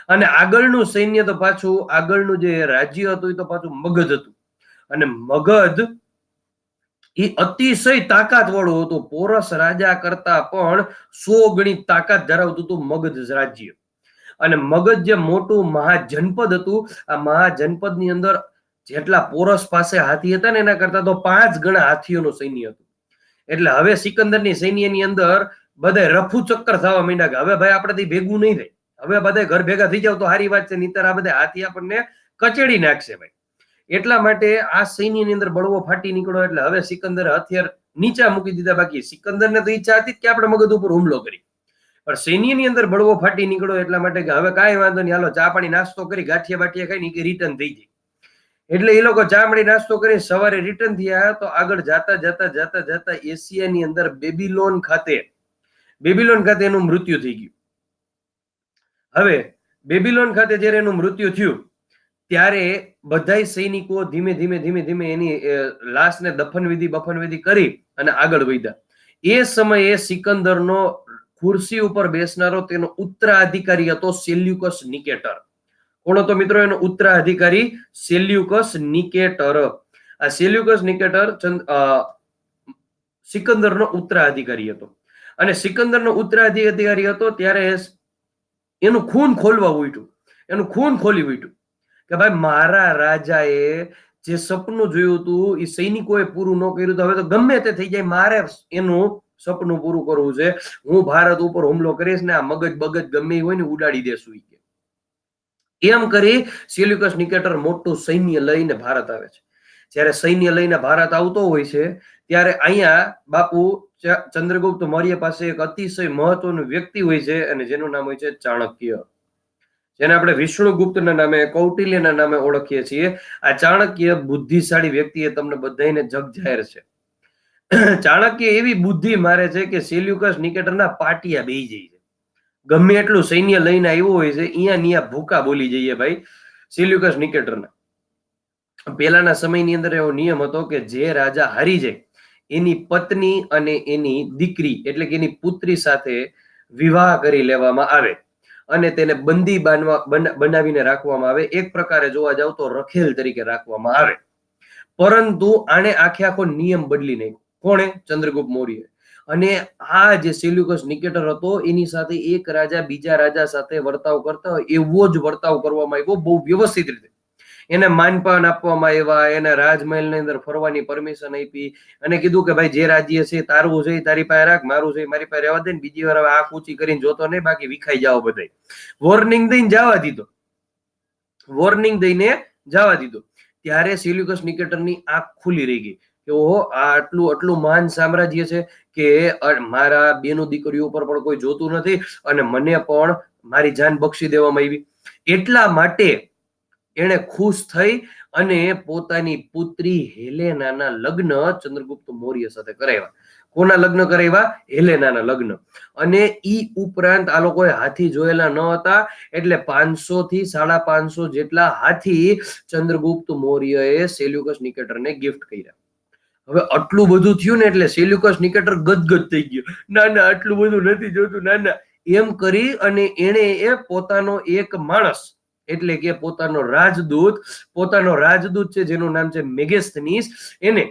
અને આગળનું સૈન્ય તો પાછું આગળનું જે રાજ્ય હતું એ તો પાછું મગધ હતું અને મગધ એ અતિશય તાકાત વાળું હતું પોરસ રાજા કરતા પણ સો ગણી તાકાત ધરાવતું હતું મગધ રાજ્ય અને મગધ જે મોટું મહાજનપદ હતું આ મહાજનપદની અંદર જેટલા પોરસ પાસે હાથી હતા ને એના કરતા તો પાંચ ગણા હાથીઓનું સૈન્ય હતું એટલે હવે સિકંદર સિકંદરની સૈન્યની અંદર બધા રફુ ચક્કર થવા માંડ્યા કે હવે ભાઈ આપણાથી ભેગું નહીં થાય હવે બધા ઘર ભેગા થઈ જાવ તો સારી વાત છે નીતર આ બધા હાથી આપણને કચેડી નાખશે ભાઈ એટલા માટે આ સૈન્યની અંદર બળવો ફાટી નીકળો એટલે હવે સિકંદર હથિયાર નીચા મૂકી દીધા બાકી સિકંદર ને તો ઈચ્છા હતી કે આપણે મગજ ઉપર હુમલો કરી પણ ની અંદર બળવો ફાટી નીકળો એટલા માટે કે હવે કાંઈ વાંધો નહીં હાલો ચા પાણી નાસ્તો કરી ગાંઠિયા બાઠિયા ખાઈ ની રિટર્ન થઈ જાય એટલે એ લોકો ચા ચામડી નાસ્તો કરી સવારે રિટર્ન થયા તો આગળ જાતા જાતા જાતા જાતા ની અંદર બેબીલોન ખાતે બેબીલોન ખાતે એનું મૃત્યુ થઈ ગયું હવે બેબીલોન ખાતે જ્યારે એનું મૃત્યુ થયું ત્યારે બધા સૈનિકો ધીમે ધીમે ધીમે ધીમે એની લાશને દફન વિધિ બફન વિધિ કરી અને આગળ વધ્યા એ સમયે સિકંદરનો ખુરશી ઉપર બેસનારો તેનો ઉત્તરાધિકારી હતો સેલ્યુકસ નિકેટર કોણ હતો મિત્રો એનો ઉત્તરાધિકારી સેલ્યુકસ નિકેટર આ સેલ્યુકસ નિકેટર ચંદ સિકંદરનો ઉત્તરાધિકારી હતો અને સિકંદરનો ઉત્તરાધિકારી હતો ત્યારે એનું ખૂન ખોલવા ઉઠ્યું એનું ખૂન ખોલી ઉઠ્યું કે ભાઈ મારા રાજાએ જે સપનું જોયું હતું એ સૈનિકોએ પૂરું ન કર્યું હવે તો ગમે તે થઈ જાય મારે એનું સપનું પૂરું કરવું છે હું ભારત ઉપર હુમલો કરીશ ને આ મગજ બગજ ગમે હોય ને ઉડાડી દેશું કે એમ કરી સિલ્યુકસ નિકેટર મોટું સૈન્ય લઈને ભારત આવે છે જ્યારે સૈન્ય લઈને ભારત આવતો હોય છે ત્યારે અહીંયા બાપુ ચંદ્રગુપ્ત મૌર્ય પાસે એક અતિશય મહત્વનું વ્યક્તિ હોય છે અને જેનું નામ હોય છે ચાણક્ય જેને આપણે વિષ્ણુગુપ્તના નામે કૌટિલ્યના નામે ઓળખીએ છીએ આ ચાણક્ય બુદ્ધિશાળી વ્યક્તિ એ તમને બધાને જગ જાહેર છે ચાણક્ય એવી બુદ્ધિ મારે છે કે સેલ્યુકસ નિકેટરના પાટિયા બેહી જાય છે ગમે એટલું સૈન્ય લઈને આવ્યું હોય છે અહીંયા નિયા ભૂકા બોલી જઈએ ભાઈ સેલ્યુકસ નિકેટરના પહેલાના સમયની અંદર એવો નિયમ હતો કે જે રાજા હારી જાય એની પત્ની અને એની દીકરી એટલે કે એની પુત્રી સાથે વિવાહ કરી લેવામાં આવે અને તેને બંદી બાંધવા બનાવીને રાખવામાં આવે એક પ્રકારે જોવા જાવ તો રખેલ તરીકે રાખવામાં આવે પરંતુ આને આખે આખો નિયમ બદલી નાખ્યો કોણે ચંદ્રગુપ્ત મૌર્ય અને આ જે સેલ્યુકસ નિકેટર હતો એની સાથે એક રાજા બીજા રાજા સાથે વર્તાવ કરતા હોય એવો જ વર્તાવ કરવામાં આવ્યો બહુ વ્યવસ્થિત રીતે એને માનપાન આપવામાં આવ્યા એને રાજમહેલ ની અંદર ફરવાની પરમિશન આપી અને કીધું કે ભાઈ જે રાજ્ય છે તારવું છે તારી પાસે રાખ મારું છે મારી પાસે રહેવા દે ને બીજી વાર હવે આ ઊંચી કરીને જોતો નહીં બાકી વિખાઈ જાઓ બધા વોર્નિંગ દઈને જવા દીધો વોર્નિંગ દઈને જવા દીધો ત્યારે સિલ્યુકસ નિકેટરની આંખ ખુલી રહી ગઈ કે ઓહો આ આટલું આટલું મહાન સામ્રાજ્ય છે કે મારા બેનું દીકરીઓ ઉપર પણ કોઈ જોતું નથી અને મને પણ મારી જાન બક્ષી દેવામાં આવી એટલા માટે એણે ખુશ થઈ અને પોતાની પુત્રી હેલેનાના લગ્ન ચંદ્રગુપ્ત મૌર્ય સાથે કરાવ્યા કોના લગ્ન કરાવ્યા હેલેનાના લગ્ન અને ઈ ઉપરાંત આ લોકોએ હાથી જોયેલા ન હતા એટલે પાંચસો થી સાડા પાંચસો જેટલા હાથી ચંદ્રગુપ્ત મૌર્યએ સેલ્યુકસ નિકેટરને ગિફ્ટ કર્યા હવે આટલું બધું થયું ને એટલે સેલ્યુકસ નિકેટર ગદગદ થઈ ગયો ના ના આટલું બધું નથી જોતું ના ના એમ કરી અને એણે એ પોતાનો એક માણસ એટલે કે પોતાનો રાજદૂત પોતાનો રાજદૂત છે જેનું નામ છે મેગેસ્થનીસ એને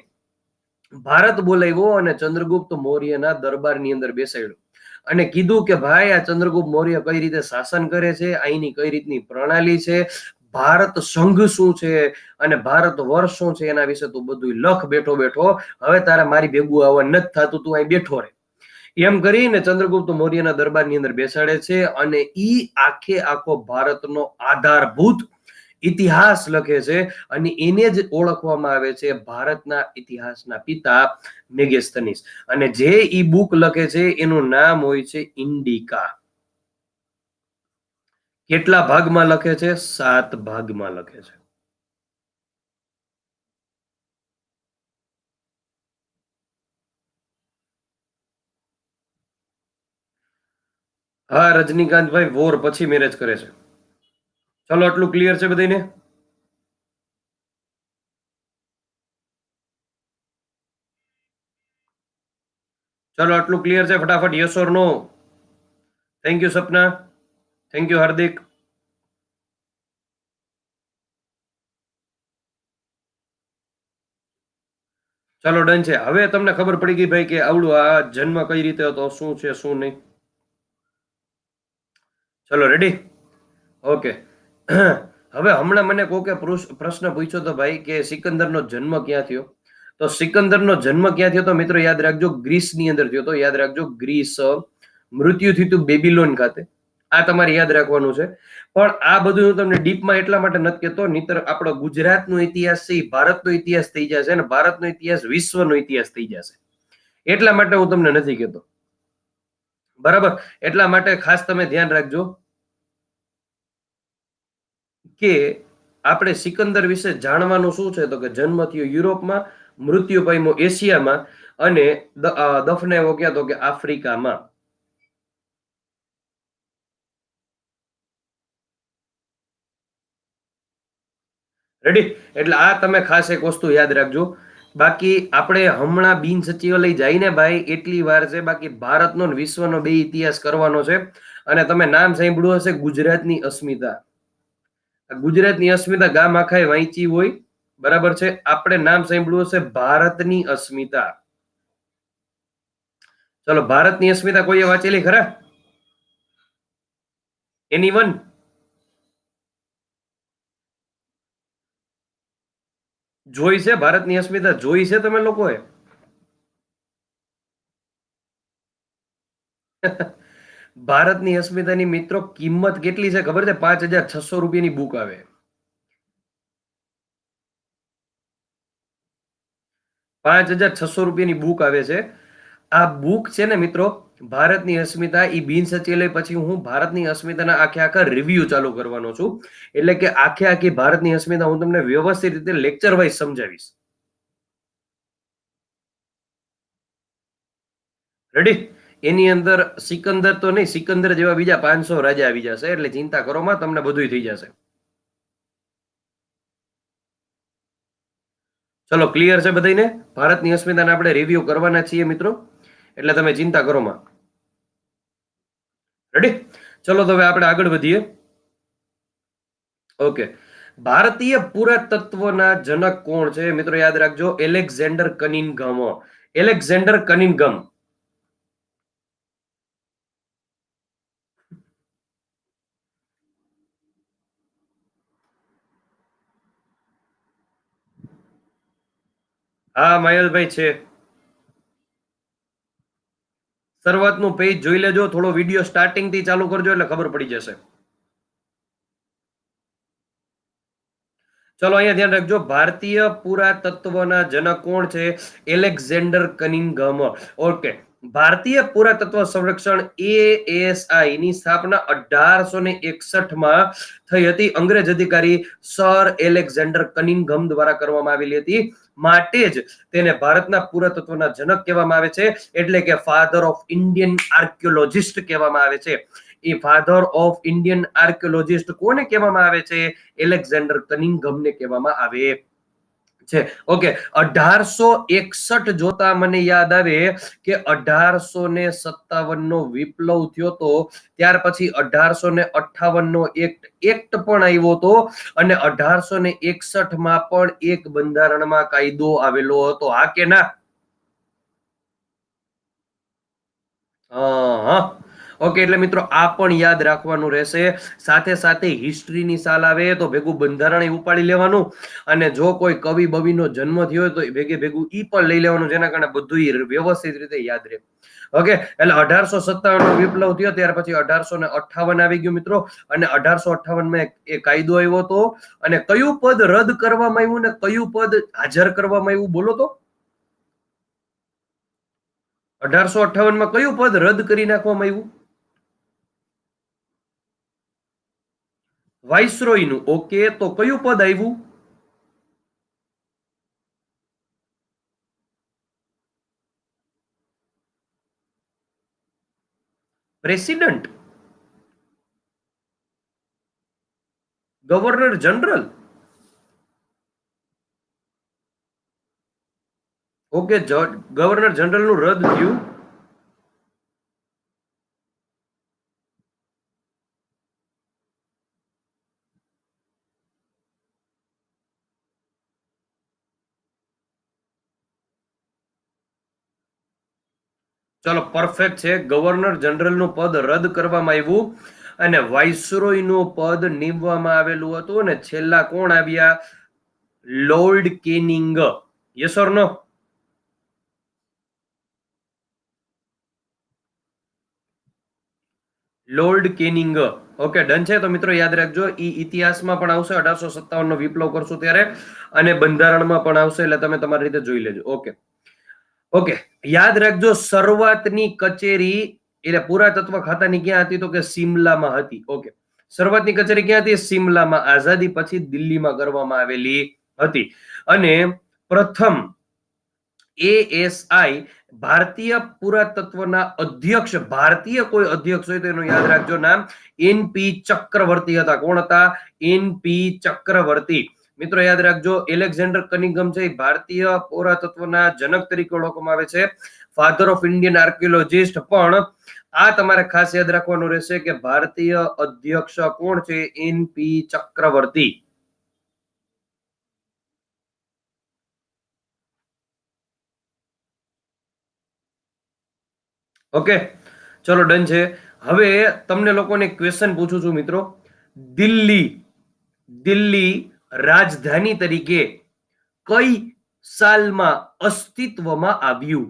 ભારત બોલાવ્યો અને ચંદ્રગુપ્ત મૌર્યના દરબારની અંદર બેસાડ્યો અને કીધું કે ભાઈ આ ચંદ્રગુપ્ત મૌર્ય કઈ રીતે શાસન કરે છે અહીંની કઈ રીતની પ્રણાલી છે ભારત સંઘ શું છે અને ભારત વર્ષ શું છે એના વિશે તું બધું લખ બેઠો બેઠો હવે તારા મારી ભેગું આવવા નથી થતું તું અહીં બેઠો રહે એમ કરીને ચંદ્રગુપ્ત મૌર્યના દરબારની અંદર બેસાડે છે અને ઈ આખે આખો ભારતનો આધારભૂત ઇતિહાસ લખે છે અને એને જ ઓળખવામાં આવે છે ભારતના ઇતિહાસના પિતા મેગેસ્તનીસ અને જે ઈ બુક લખે છે એનું નામ હોય છે ઇન્ડિકા કેટલા ભાગમાં લખે છે સાત ભાગમાં લખે છે હા રજનીકાંતભાઈ વોર પછી મેરેજ કરે છે ચલો આટલું ક્લિયર છે બધાને ચલો આટલું ક્લિયર છે ફટાફટ yes or no thank you Sapna thank you Hardik ચલો ડન છે હવે તમને ખબર પડી ગઈ ભાઈ કે આવડું આ જન્મ કઈ રીતે હતો શું છે શું નહીં ચલો રેડી ઓકે હવે હમણાં મને કોકે પ્રશ્ન પૂછ્યો તો ભાઈ કે સિકંદરનો જન્મ ક્યાં થયો તો સિકંદરનો જન્મ ક્યાં થયો તો મિત્રો યાદ રાખજો ગ્રીસની અંદર થયો તો યાદ રાખજો ગ્રીસ મૃત્યુ થયું બેબીલોન ખાતે આ તમારે યાદ રાખવાનું છે પણ આ બધું હું તમને ડીપમાં એટલા માટે નથી કહેતો નહીતર આપણો ગુજરાતનો ઇતિહાસ છે એ ભારતનો ઇતિહાસ થઈ જશે અને ભારતનો ઇતિહાસ વિશ્વનો ઇતિહાસ થઈ જશે એટલા માટે હું તમને નથી કહેતો બરાબર એટલા માટે ખાસ તમે ધ્યાન રાખજો કે આપણે સિકંદર વિશે જાણવાનું શું છે તો કે જન્મ થયો યુરોપમાં મૃત્યુ પામ્યો એશિયામાં અને દફનાયો ગયા તો કે આફ્રિકામાં રેડી એટલે આ તમે ખાસ એક વસ્તુ યાદ રાખજો બાકી આપણે હમણાં બિન સચિવાલય જઈને ભાઈ એટલી વાર છે બાકી ભારતનો વિશ્વનો બે ઇતિહાસ કરવાનો છે અને તમે નામ સાંભળ્યું હશે ગુજરાતની અસ્મિતા ગુજરાતની અસ્મિતા ગામ આખાએ વાંચી હોય બરાબર છે આપણે નામ સાંભળ્યું હશે ભારતની અસ્મિતા ચલો ભારતની અસ્મિતા કોઈએ વાંચેલી ખરા એની વન જોઈ છે ભારતની અસ્મિતા જોઈ છે તમે લોકોએ ભારતની અસ્મિતાની મિત્રો કિંમત કેટલી છે ખબર છે પાંચ હજાર છસો રૂપિયાની બુક આવે પાંચ હજાર છસો રૂપિયાની બુક આવે છે આ બુક છે ને મિત્રો ભારતની અસ્મિતા એ બિન સચિવાલય પછી હું ભારતની અસ્મિતાના આખે આખા રિવ્યુ ચાલુ કરવાનો છું એટલે કે આખે આખી ભારતની અસ્મિતા હું તમને વ્યવસ્થિત રીતે લેક્ચર વાઇઝ સમજાવીશ રેડી એની અંદર સિકંદર તો નહીં સિકંદર જેવા બીજા પાંચસો રાજા આવી જશે એટલે ચિંતા કરો માં તમને બધું થઈ જશે ચલો ક્લિયર છે બધાને ભારતની અસ્મિતાને આપણે રિવ્યુ કરવાના છીએ મિત્રો એટલે તમે ચિંતા કરો માં રેડી ચલો તો હવે આપણે આગળ વધીએ ઓકે ભારતીય પુરાતત્વના જનક કોણ છે મિત્રો યાદ રાખજો એલેક્ઝેન્ડર કનિનગમ એલેક્ઝેન્ડર કનિનગમ હા મયુરભાઈ છે શરૂઆતનું પેજ જોઈ લેજો થોડો વિડીયો સ્ટાર્ટિંગથી ચાલુ કરજો એટલે ખબર પડી જશે ચલો અહીંયા ધ્યાન રાખજો ભારતીય પુરાતત્વના જનક કોણ છે એલેક્ઝેન્ડર કનિંગમ ઓકે ભારતીય પુરાતત્વ સંરક્ષણ એએસઆઈ ની સ્થાપના અઢારસો ને એકસઠમાં થઈ હતી અંગ્રેજ અધિકારી સર એલેક્ઝેન્ડર કનિંગમ દ્વારા કરવામાં આવેલી હતી માટે જ તેને ભારતના પુરાતત્વના જનક કહેવામાં આવે છે એટલે કે ફાધર ઓફ ઇન્ડિયન આર્કિયોલોજિસ્ટ કહેવામાં આવે છે એ ફાધર ઓફ ઇન્ડિયન આર્કિયોલોજિસ્ટ કોને કહેવામાં આવે છે એલેક્ઝાન્ડર કનિંગમને કહેવામાં આવે છે ઓકે અઢારસો એકસઠ જોતા મને યાદ આવે કે અઢારસો ને સત્તાવન નો વિપ્લવ થયો તો ત્યાર પછી અઢારસો ને અઠાવન નો એક્ટ એક્ટ પણ આવ્યો હતો અને અઢારસો ને એકસઠ માં પણ એક બંધારણમાં કાયદો આવેલો હતો હા કે ના હા ઓકે એટલે મિત્રો આ પણ યાદ રાખવાનું રહેશે સાથે સાથે હિસ્ટ્રીની સાલ આવે તો ભેગું બંધારણ ઉપાડી લેવાનું અને જો કોઈ કવિ બવિનો જન્મ થયો તો ભેગે ભેગું ઈ પણ લઈ લેવાનું જેના કારણે બધું વ્યવસ્થિત રીતે યાદ રહે ઓકે એટલે અઢારસો સત્તાવન વિપ્લવ થયો ત્યાર પછી અઢારસો ને અઠાવન આવી ગયું મિત્રો અને અઢારસો અઠાવન માં એ કાયદો આવ્યો હતો અને કયું પદ રદ કરવામાં આવ્યું ને કયું પદ હાજર કરવામાં આવ્યું બોલો તો અઢારસો અઠાવન માં કયું પદ રદ કરી નાખવામાં આવ્યું વાઇસરોયનું ઓકે તો કયું પદ આવ્યું president governor general okay governor જનરલનું રદ થયું ચલો પરફેક્ટ છે ગવર્નર જનરલનું પદ રદ કરવામાં આવ્યું અને વાઇસરોયનું પદ નીમવામાં આવેલું હતું અને છેલ્લા કોણ આવ્યા Lord Canning yes no Lord Canning okay done છે તો મિત્રો યાદ રાખજો ઈ ઇતિહાસમાં પણ આવશે અઢારસો સત્તાવન નો વિપ્લવ કરશું ત્યારે અને બંધારણમાં પણ આવશે એટલે તમે તમારી રીતે જોઈ લેજો ઓકે ઓકે યાદ રાખજો શરૂઆતની કચેરી એટલે પુરાતત્વ ખાતાની ક્યાં હતી તો કે સિમલામાં હતી ઓકે શરૂઆતની કચેરી ક્યાં હતી સિમલામાં આઝાદી પછી દિલ્હીમાં કરવામાં આવેલી હતી અને પ્રથમ એએસઆઈ ભારતીય પુરાતત્વના અધ્યક્ષ ભારતીય કોઈ અધ્યક્ષ હોય તો એનું યાદ રાખજો નામ એનપી ચક્રવર્તી હતા કોણ હતા એનપી ચક્રવર્તી મિત્રો યાદ રાખજો એલેક્ઝાન્ડર કનિંગમ છે ભારતીય પુરાતત્વના જનક તરીકે ઓળખવામાં આવે છે ફાધર ઓફ ઇન્ડિયન આર્કિયોલોજિસ્ટ પણ આ તમારે ખાસ યાદ રાખવાનું રહેશે કે ભારતીય અધ્યક્ષ કોણ છે એન પી ચક્રવર્તી ઓકે ચલો ડન છે હવે તમને લોકોને ક્વેશ્ચન પૂછું છું મિત્રો દિલ્હી દિલ્હી રાજધાની તરીકે કઈ સાલમાં અસ્તિત્વમાં આવ્યું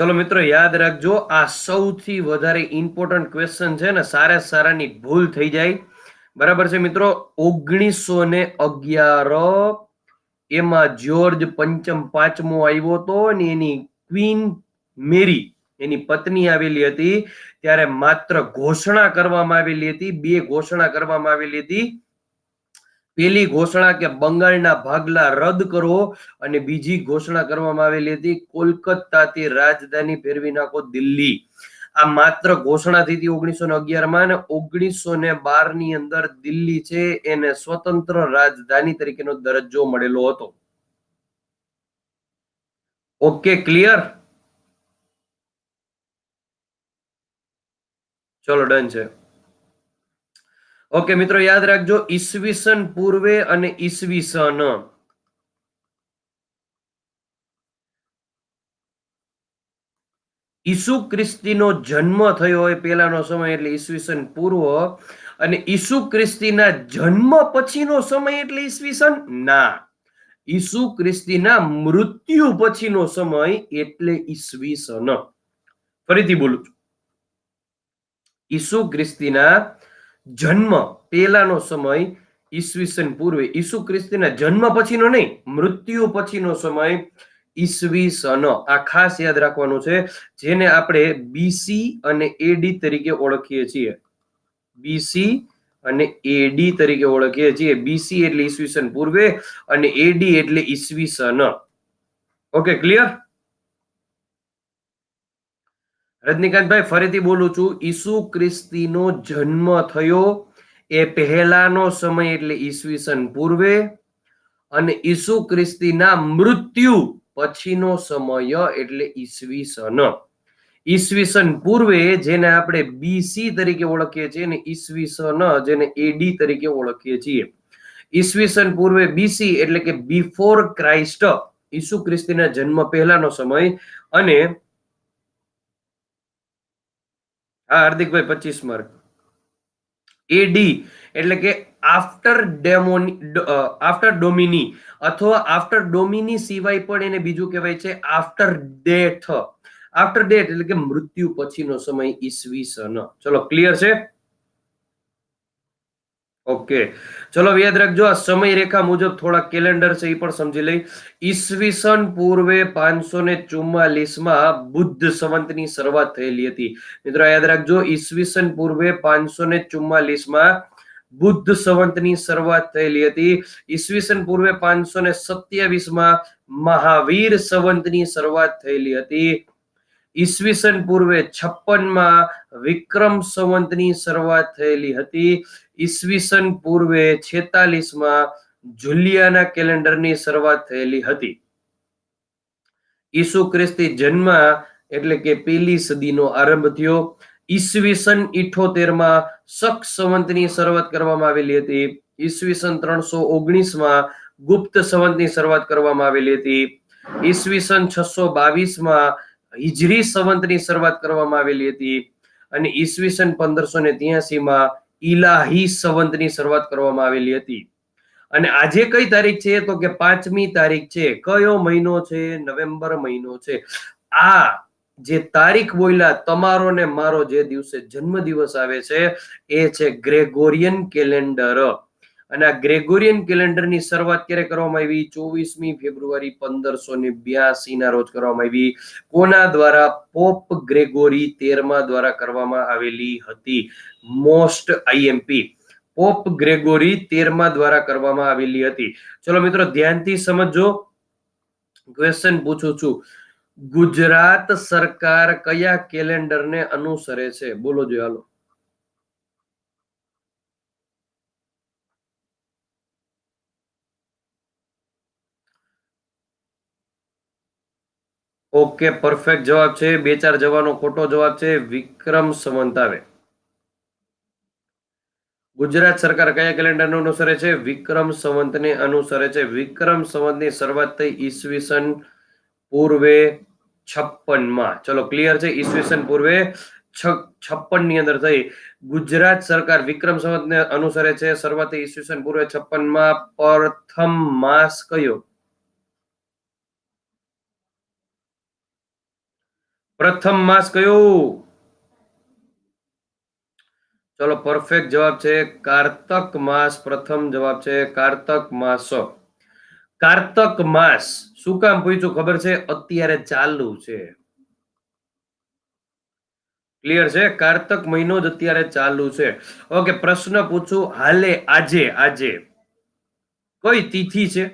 ચલો મિત્રો યાદ રાખજો આ સૌથી વધારે ઇમ્પોર્ટન્ટ ક્વેશ્ચન છે ને સારા સારાની ભૂલ થઈ જાય બરાબર છે મિત્રો ઓગણીસો ને અગિયાર એમાં જ્યોર્જ પંચમ પાંચમો આવ્યો હતો અને એની ક્વીન મેરી એની પત્ની આવેલી હતી ત્યારે માત્ર ઘોષણા કરવામાં આવેલી હતી બે ઘોષણા કરવામાં આવેલી હતી પહેલી ઘોષણા કે બંગાળના ભાગલા રદ કરો અને બીજી ઘોષણા કરવામાં આવેલી હતી કોલકાતાથી રાજધાની ફેરવી નાખો દિલ્હી આ માત્ર ઘોષણા થઈ હતી ઓગણીસો ને અગિયારમાં અને ઓગણીસો ને બાર ની અંદર દિલ્હી છે એને સ્વતંત્ર રાજધાની તરીકેનો દરજ્જો મળેલો હતો ઓકે ક્લિયર ચલો ડન છે ઓકે મિત્રો યાદ રાખજો ઈસવીસન પૂર્વે અને ઈસવીસન ઈસુ ખ્રિસ્તીનો જન્મ થયો એ પહેલાનો સમય એટલે ઈસવીસન પૂર્વ અને ઈસુ ખ્રિસ્તીના જન્મ પછીનો સમય એટલે ઈસવીસન ના ઈસુ ખ્રિસ્તીના મૃત્યુ પછીનો સમય એટલે ઈસવીસન ફરીથી બોલું છું ઈસુ ખ્રિસ્તીના જન્મ પહેલાનો સમય ઈસવીસન પૂર્વે ઈસુ ખ્રિસ્તીના જન્મ પછીનો નહીં મૃત્યુ પછીનો સમય ઈસવીસન આ ખાસ યાદ રાખવાનું છે જેને આપણે બીસી અને એડી તરીકે ઓળખીએ છીએ બીસી અને એડી તરીકે ઓળખીએ છીએ બીસી એટલે ઈસવીસન પૂર્વે અને એડી એટલે ઈસવીસન ઓકે ક્લિયર રજનીકાંતભાઈ ફરીથી બોલું છું ઈસુ ખ્રિસ્તીનો જન્મ થયો એ પહેલાનો સમય એટલે ઈસવીસન પૂર્વે અને ઈસુ ખ્રિસ્તીના મૃત્યુ પછીનો સમય એટલે ઈસવીસન ઈસવીસન પૂર્વે જેને આપણે બીસી તરીકે ઓળખીએ છીએ અને ઈસવીસન જેને એડી તરીકે ઓળખીએ છીએ ઈસવીસન પૂર્વે બીસી એટલે કે બિફોર ક્રાઇસ્ટ ઈસુ ખ્રિસ્તીના જન્મ પહેલાનો સમય અને હા હાર્દિકભાઈ પચીસ માર્ક એડી એટલે કે આફ્ટર ડેમોની આફ્ટર ડોમિની અથવા આફ્ટર ડોમિની સિવાય પણ એને બીજું કહેવાય છે આફ્ટર ડેથ આફ્ટર ડેથ એટલે કે મૃત્યુ પછીનો સમય ઈસવીસન ચલો ક્લિયર છે ઓકે ચલો યાદ રાખજો આ સમય રેખા મુજબ થોડા કેલેન્ડર છે એ પણ સમજી લઈ ઈસવીસન પૂર્વે પાંચસો માં બુદ્ધ સંવંતની શરૂઆત થયેલી હતી મિત્રો યાદ રાખજો ઈસવીસન પૂર્વે પાંચસો ને માં બુદ્ધ સંવંતની શરૂઆત થયેલી હતી ઈસવીસન પૂર્વે પાંચસો માં મહાવીર સંવંતની શરૂઆત થયેલી હતી ઈસવીસન પૂર્વે છપ્પનમાં વિક્રમ સંવંતની શરૂઆત થયેલી હતી ઈસવીસન પૂર્વે છેતાલીસમાં જુલિયાના કેલેન્ડરની શરૂઆત થયેલી હતી ઈસુ ખ્રિસ્તી જન્મ એટલે કે પેલી સદીનો આરંભ થયો ઈસવીસન ઇઠોતેર માં શક સંવંતની શરૂઆત કરવામાં આવેલી હતી ઈસવીસન ત્રણસો ઓગણીસ માં ગુપ્ત સંવંતની શરૂઆત કરવામાં આવેલી હતી ઈસવીસન છસો બાવીસ માં હિજરી સંવંતની શરૂઆત કરવામાં આવેલી હતી અને ઈસવીસન પંદરસો ને ત્યાસી માં ઇલાહી સંવંતની શરૂઆત કરવામાં આવેલી હતી અને આજે કઈ તારીખ છે તો કે પાંચમી તારીખ છે કયો મહિનો છે નવેમ્બર મહિનો છે આ જે તારીખ બોલ્યા તમારો ને મારો જે દિવસે જન્મ દિવસ આવે છે એ છે ગ્રેગોરિયન કેલેન્ડર અને આ ગ્રેગોરિયન કેલેન્ડરની શરૂઆત ક્યારે કરવામાં આવી ચોવીસમી ફેબ્રુઆરી પંદરસો ને બ્યાસી ના રોજ કરવામાં આવી કોના દ્વારા પોપ ગ્રેગોરી તેરમા દ્વારા કરવામાં આવેલી હતી મોસ્ટ આઈએમપી પોપ ગ્રેગોરી તેરમા દ્વારા કરવામાં આવેલી હતી ચલો મિત્રો ધ્યાનથી સમજો ક્વેશ્ચન પૂછું છું ગુજરાત સરકાર કયા કેલેન્ડરને અનુસરે છે બોલો જો હાલો ઓકે પરફેક્ટ જવાબ છે બે ચાર જવાનો ખોટો જવાબ છે વિક્રમ સમંતાવે ગુજરાત સરકાર કયા કેલેન્ડરને અનુસરે છે વિક્રમ સંવંતને અનુસરે છે વિક્રમ સંવંતની શરૂઆત થઈ ઈસવીસન પૂર્વે છપ્પનમાં ચલો ક્લિયર છે ઈસવીસન પૂર્વે છપ્પન ની અંદર થઈ ગુજરાત સરકાર વિક્રમ સંવંતને અનુસરે છે શરૂઆત થઈ ઈસવીસન પૂર્વે છપ્પનમાં પ્રથમ માસ કયો પ્રથમ માસ કયું ચલો પરફેક્ટ જવાબ છે કાર્તક માસ પ્રથમ જવાબ છે કારતક માસ કાર્તક માસ શું કામ પૂછ્યું ખબર છે અત્યારે ચાલુ છે ક્લિયર છે કારતક મહિનો જ અત્યારે ચાલુ છે ઓકે પ્રશ્ન પૂછું હાલે આજે આજે કઈ તિથિ છે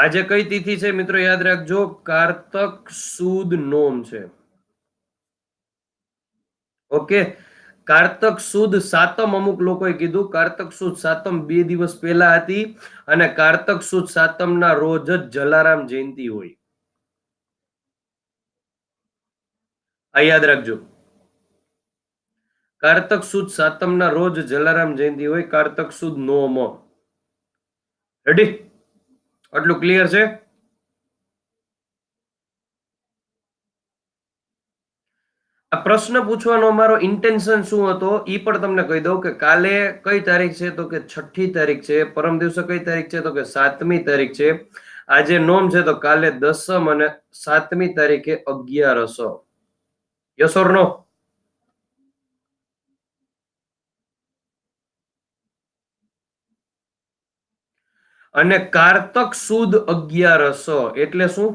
આજે કઈ તિથિ છે મિત્રો યાદ રાખજો કારતક સુદ નોમ છે ઓકે કારતક સુદ સાતમ અમુક લોકોએ કીધું કારતક સુદ સાતમ બે દિવસ પહેલા હતી અને કારતક સુદ સાતમ ના રોજ જ જલારામ જયંતિ હોય આ યાદ રાખજો કારતક સુદ સાતમ ના રોજ જલારામ જયંતિ હોય કારતક સુદ નોમ રેડી આટલું ક્લિયર છે આ પ્રશ્ન પૂછવાનો અમારો ઇન્ટેન્શન શું હતો એ પણ તમને કહી દઉં કે કાલે કઈ તારીખ છે તો કે છઠ્ઠી તારીખ છે પરમ દિવસે કઈ તારીખ છે તો કે સાતમી તારીખ છે આજે નોમ છે તો કાલે દસમ અને સાતમી તારીખે અગિયારસો યસ ઓર નો અને કારતક સુદ અગિયારસો એટલે શું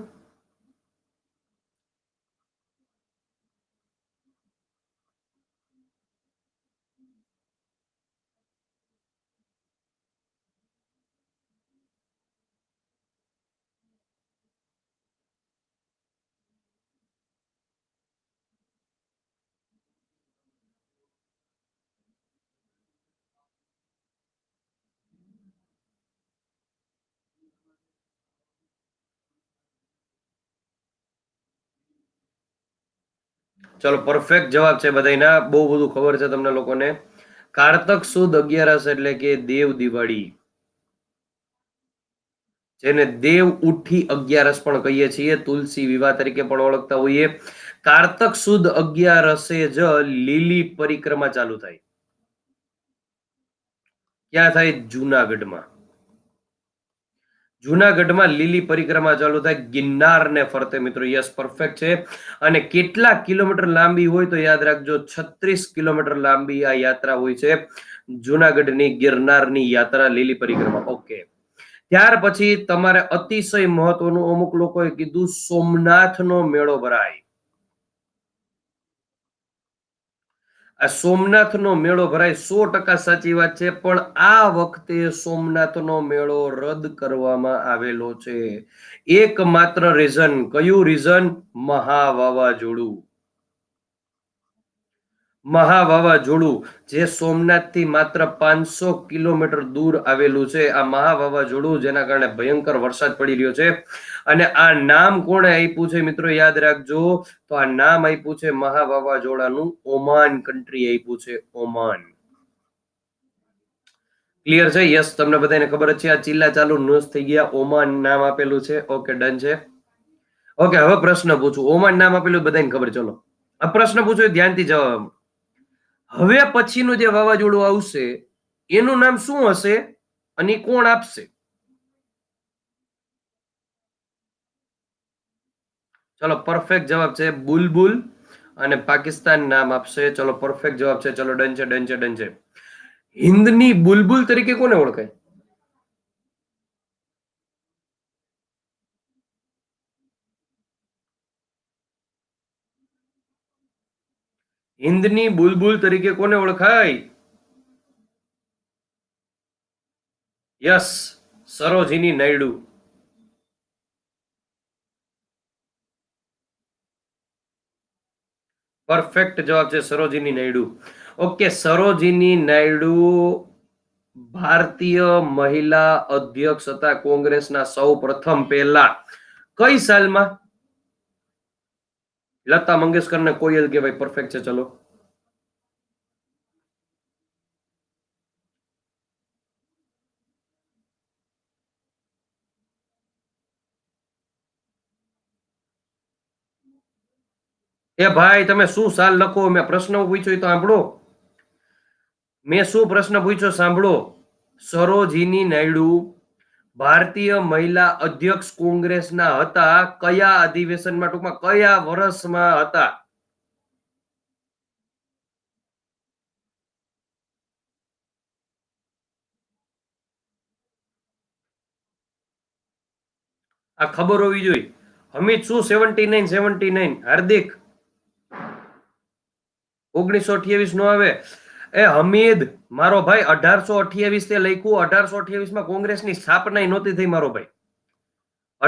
ચલો પરફેક્ટ જવાબ છે બધાના બહુ બધું ખબર છે તમને લોકોને કારતક સુદ અગિયારસ એટલે કે દેવ દિવાળી જેને દેવ ઉઠી અગિયારસ પણ કહીએ છીએ તુલસી વિવાહ તરીકે પણ ઓળખતા હોઈએ કારતક સુદ અગિયારસે જ લીલી પરિક્રમા ચાલુ થાય ક્યાં થાય જુનાગઢમાં જુનાગઢમાં લીલી પરિક્રમા ચાલુ થાય ગિરનારને ફરતે મિત્રો યસ પરફેક્ટ છે અને કેટલા કિલોમીટર લાંબી હોય તો યાદ રાખજો છત્રીસ કિલોમીટર લાંબી આ યાત્રા હોય છે જુનાગઢની ગિરનારની યાત્રા લીલી પરિક્રમા ઓકે ત્યાર પછી તમારે અતિશય મહત્વનું અમુક લોકોએ કીધું સોમનાથનો મેળો ભરાય આ સોમનાથનો મેળો ભરાય સો ટકા સાચી વાત છે પણ આ વખતે સોમનાથનો મેળો રદ કરવામાં આવેલો છે એકમાત્ર રીઝન કયું રીઝન મહા વાવાઝોડું મહા વાવાઝોડું જે સોમનાથથી માત્ર પાંચસો કિલોમીટર દૂર આવેલું છે આ મહા વાવાઝોડું જેના કારણે ભયંકર વરસાદ પડી રહ્યો છે અને આ નામ કોણે આપ્યું છે મિત્રો યાદ રાખજો તો આ નામ આપ્યું છે મહાવાવાઝોડાનું ઓમાન કન્ટ્રી આપ્યું છે ઓમાન ક્લિયર છે યસ તમને બધાને ખબર જ છે આ ચિલ્લા ચાલુ ન્યૂઝ થઈ ગયા ઓમાન નામ આપેલું છે ઓકે ડન છે ઓકે હવે પ્રશ્ન પૂછું ઓમાન નામ આપેલું બધાને ખબર ચલો આ પ્રશ્ન પૂછો ધ્યાનથી જવાબ હવે પછીનું જે વાવાઝોડું આવશે એનું નામ શું હશે અને કોણ આપશે ચલો પરફેક્ટ જવાબ છે બુલબુલ અને પાકિસ્તાન નામ આપશે ચલો પરફેક્ટ જવાબ છે ચલો ડન છે ડન છે ડન છે હિન્દની બુલબુલ તરીકે કોને ઓળખાય હિન્દની બુલબુલ તરીકે કોને ઓળખાય યસ સરોજીની નાયડુ પરફેક્ટ જવાબ છે સરોજીની નાયડુ ઓકે સરોજીની નાયડુ ભારતીય મહિલા અધ્યક્ષ હતા કોંગ્રેસના સૌ પ્રથમ પહેલા કઈ સાલમાં લતા મંગેશકરને કોયલ કહેવાય પરફેક્ટ છે ચલો એ ભાઈ તમે શું સાલ લખો મેં પ્રશ્ન પૂછ્યો તો સાંભળો મેં શું પ્રશ્ન પૂછ્યો સાંભળો સરોજીની નાયડુ ભારતીય મહિલા અધ્યક્ષ કોંગ્રેસના હતા કયા અધિવેશનમાં ટૂંકમાં કયા વર્ષમાં હતા આ ખબર હોવી જોઈએ હમીદ શું seventy nine seventy nine Hardik ઓગણીસો અઠ્યાવીસ નો આવે એ હમીદ મારો ભાઈ અઢારસો અઠ્યાવીસ તે લખ્યું અઢારસો અઠ્યાવીસ માં કોંગ્રેસની સ્થાપના નહોતી થઈ મારો ભાઈ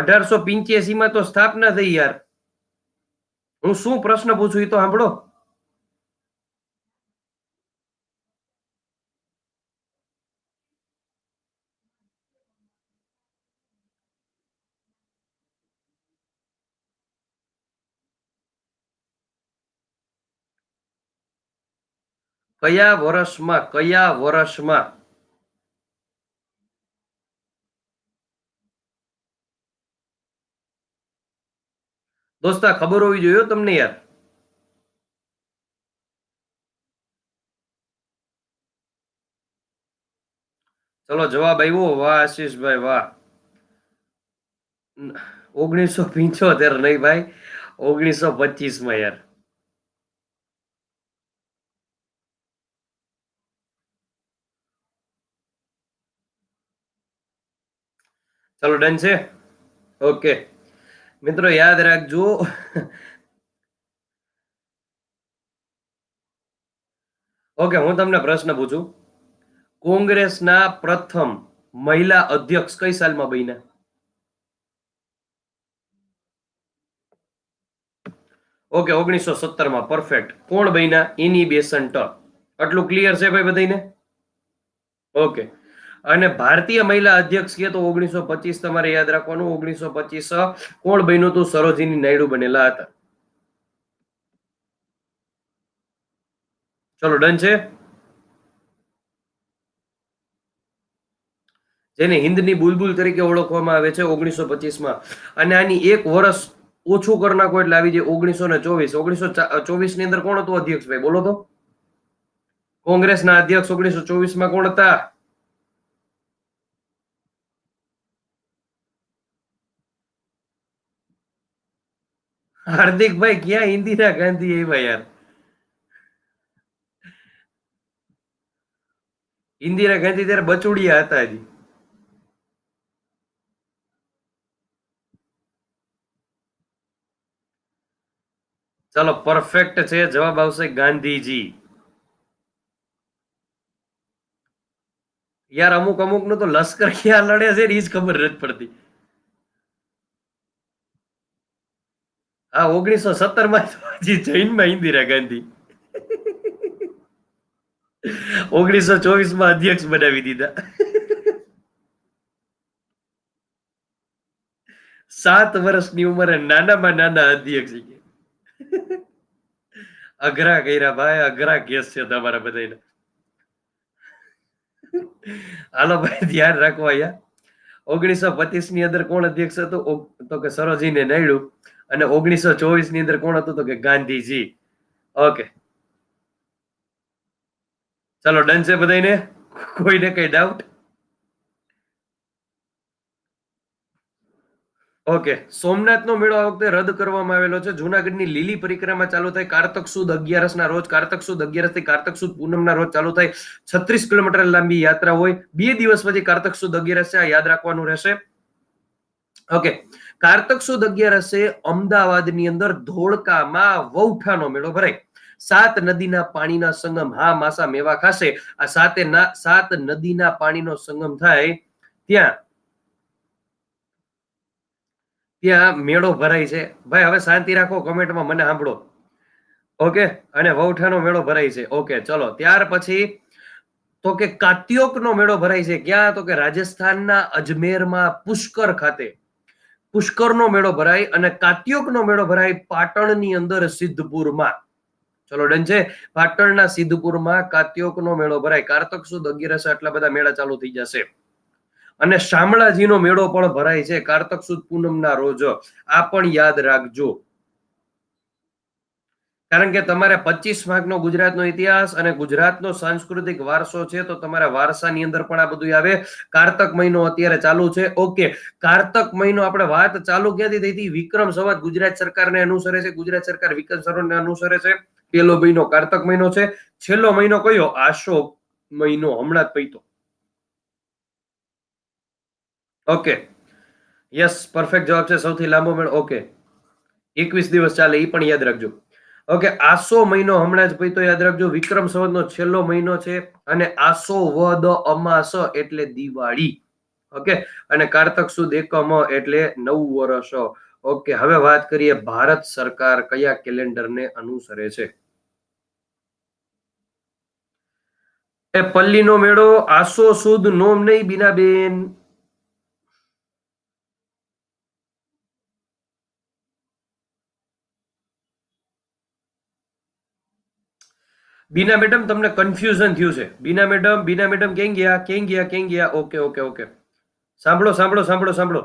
અઢારસો પિંચ્યાસી માં તો સ્થાપના થઈ યાર હું શું પ્રશ્ન પૂછું એ તો સાંભળો કયા વર્ષમાં કયા વર્ષમાં દોસ્તા ખબર હોવી જોઈએ તમને યાર ચલો જવાબ આવ્યો વાહ આશીષભાઈ વાહ ઓગણીસો પિંચોતેર નહીં ભાઈ ઓગણીસો પચીસમાં યાર ચાલો ડન છે ઓકે મિત્રો યાદ રાખજો ઓકે હું તમને પ્રશ્ન પૂછું કોંગ્રેસના પ્રથમ મહિલા અધ્યક્ષ કઈ સાલમાં બન્યા ઓકે ઓગણીસો સત્તર માં પરફેક્ટ કોણ બન્યા એની બેસન બેસન્ટ આટલું ક્લિયર છે ભાઈ બધાને ઓકે અને ભારતીય મહિલા અધ્યક્ષ કે તો ઓગણીસો પચીસ તમારે યાદ રાખવાનું ઓગણીસો પચીસ કોણ બન્યું હતું સરોજીની નાયડુ બનેલા હતા ચલો ડન છે જેને હિન્દની બુલબુલ તરીકે ઓળખવામાં આવે છે ઓગણીસો પચીસ માં અને આની એક વર્ષ ઓછું કરી નાખો એટલે આવી જાય ઓગણીસો ને ચોવીસ ઓગણીસો ચોવીસ ની અંદર કોણ હતું અધ્યક્ષ ભાઈ બોલો તો કોંગ્રેસના અધ્યક્ષ ઓગણીસો ચોવીસ માં કોણ હતા હાર્દિકભાઈ ક્યાં ઇન્દિરા ગાંધી ભાઈ યાર ઇન્દિરા ગાંધી ત્યારે બચુડિયા હતા જી ચલો પરફેક્ટ છે જવાબ આવશે ગાંધીજી યાર અમુક અમુક નું તો લશ્કર ક્યાં લડે છે એ જ ખબર નથી પડતી આ ઓગણીસો સત્તર માં હજી જૈનમાં ઇન્દિરા ગાંધી ઓગણીસો ચોવીસ માં અધ્યક્ષ બનાવી દીધા સાત વર્ષની ઉંમરે નાનામાં નાના અધ્યક્ષ અઘરા કર્યા ભાઈ અઘરા કેસ છે તમારા બધાના હાલો ભાઈ ધ્યાન રાખવા યા ઓગણીસો પચીસ ની અંદર કોણ અધ્યક્ષ હતો તો કે સરોજીને નાયડુ અને ઓગણીસો ચોવીસ ની અંદર કોણ હતું તો કે ગાંધીજી ઓકે ચલો ડન છે બધાને કોઈને કઈ ડાઉટ ઓકે સોમનાથનો મેળો આ વખતે રદ કરવામાં આવેલો છે જૂનાગઢની લીલી પરિક્રમા ચાલુ થાય કારતક સુદ અગિયારસ ના રોજ કારતક સુદ અગિયારસ થી કારતક સુદ પૂનમ ના રોજ ચાલુ થાય છત્રીસ કિલોમીટર લાંબી યાત્રા હોય બે દિવસ પછી કારતક સુદ અગિયારસ છે આ યાદ રાખવાનું રહેશે ઓકે કારતક સુદ અગિયારસે અમદાવાદની અંદર ધોળકામાં વૌઠાનો મેળો ભરાય સાત નદીના પાણીના સંગમ હા માસા મેવા ખાશે આ સાતે સાત નદીના પાણીનો સંગમ થાય ત્યાં ત્યાં મેળો ભરાય છે ભાઈ હવે શાંતિ રાખો કોમેન્ટમાં મને સાંભળો ઓકે અને વૌઠાનો મેળો ભરાય છે ઓકે ચલો ત્યાર પછી તો કે કાત્યોક નો મેળો ભરાય છે ક્યાં તો કે રાજસ્થાનના અજમેરમાં પુષ્કર ખાતે પુષ્કરનો મેળો ભરાય અને કાત્યોકનો મેળો ભરાય પાટણની અંદર સિદ્ધપુરમાં ચલો ડન છે પાટણના સિદ્ધપુરમાં કાત્યોકનો મેળો ભરાય કારતક સુદ અગિયારસ આટલા બધા મેળા ચાલુ થઈ જશે અને શામળાજીનો મેળો પણ ભરાય છે કારતક સુદ પૂનમના રોજ આ પણ યાદ રાખજો કારણ કે તમારે પચીસ માર્કનો ગુજરાતનો ઇતિહાસ અને ગુજરાતનો સાંસ્કૃતિક વારસો છે તો તમારા વારસાની અંદર પણ આ બધું આવે કારતક મહિનો અત્યારે ચાલુ છે ઓકે કારતક મહિનો આપણે વાત ચાલુ ક્યાંથી થઈ હતી વિક્રમ સંવત ગુજરાત સરકારને અનુસરે છે ગુજરાત સરકાર વિક્રમ સંવતને અનુસરે છે પેલો મહિનો કારતક મહિનો છે છેલ્લો મહિનો કયો આશો મહિનો હમણાં જ પૈતો ઓકે યસ પરફેક્ટ જવાબ છે સૌથી લાંબો મેળ ઓકે એકવીસ દિવસ ચાલે એ પણ યાદ રાખજો ઓકે આસો મહિનો હમણાં જ ભાઈ તો યાદ રાખજો વિક્રમ સંવતનો છેલ્લો મહિનો છે અને આસો વ દ અમાસ એટલે દિવાળી ઓકે અને કારતક સુદ એકમ એટલે નવું વર્ષ ઓકે હવે વાત કરીએ ભારત સરકાર કયા કેલેન્ડર ને અનુસરે છે પલ્લી નો મેળો આસો સુદ નોમ નહીં બીનાબેન બીના મેડમ તમને કન્ફ્યુઝન થયું છે બીના મેડમ બીના મેડમ કેમ ગયા કેમ ગયા કેમ ગયા ઓકે ઓકે ઓકે સાંભળો સાંભળો સાંભળો સાંભળો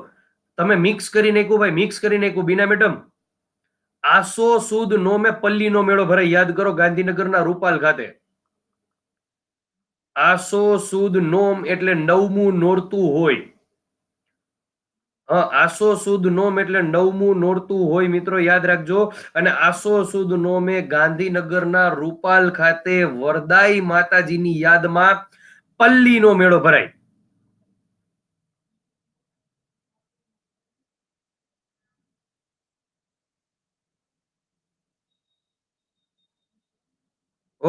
તમે મિક્સ કરી નાખ્યું ભાઈ મિક્સ કરી નાખ્યું બીના મેડમ આસો સુદ નો મે પલ્લીનો મેળો ભરાય યાદ કરો ગાંધીનગરના રૂપાલ ખાતે આસો સુદ નોમ એટલે નવમું નોરતું હોય આસો સુદ નોમ એટલે નવમું નોરતું હોય મિત્રો યાદ રાખજો અને આસો સુદ નોમે ગાંધીનગરના રૂપાલ ખાતે વરદાઈ માતાજીની યાદમાં પલ્લીનો મેળો ભરાય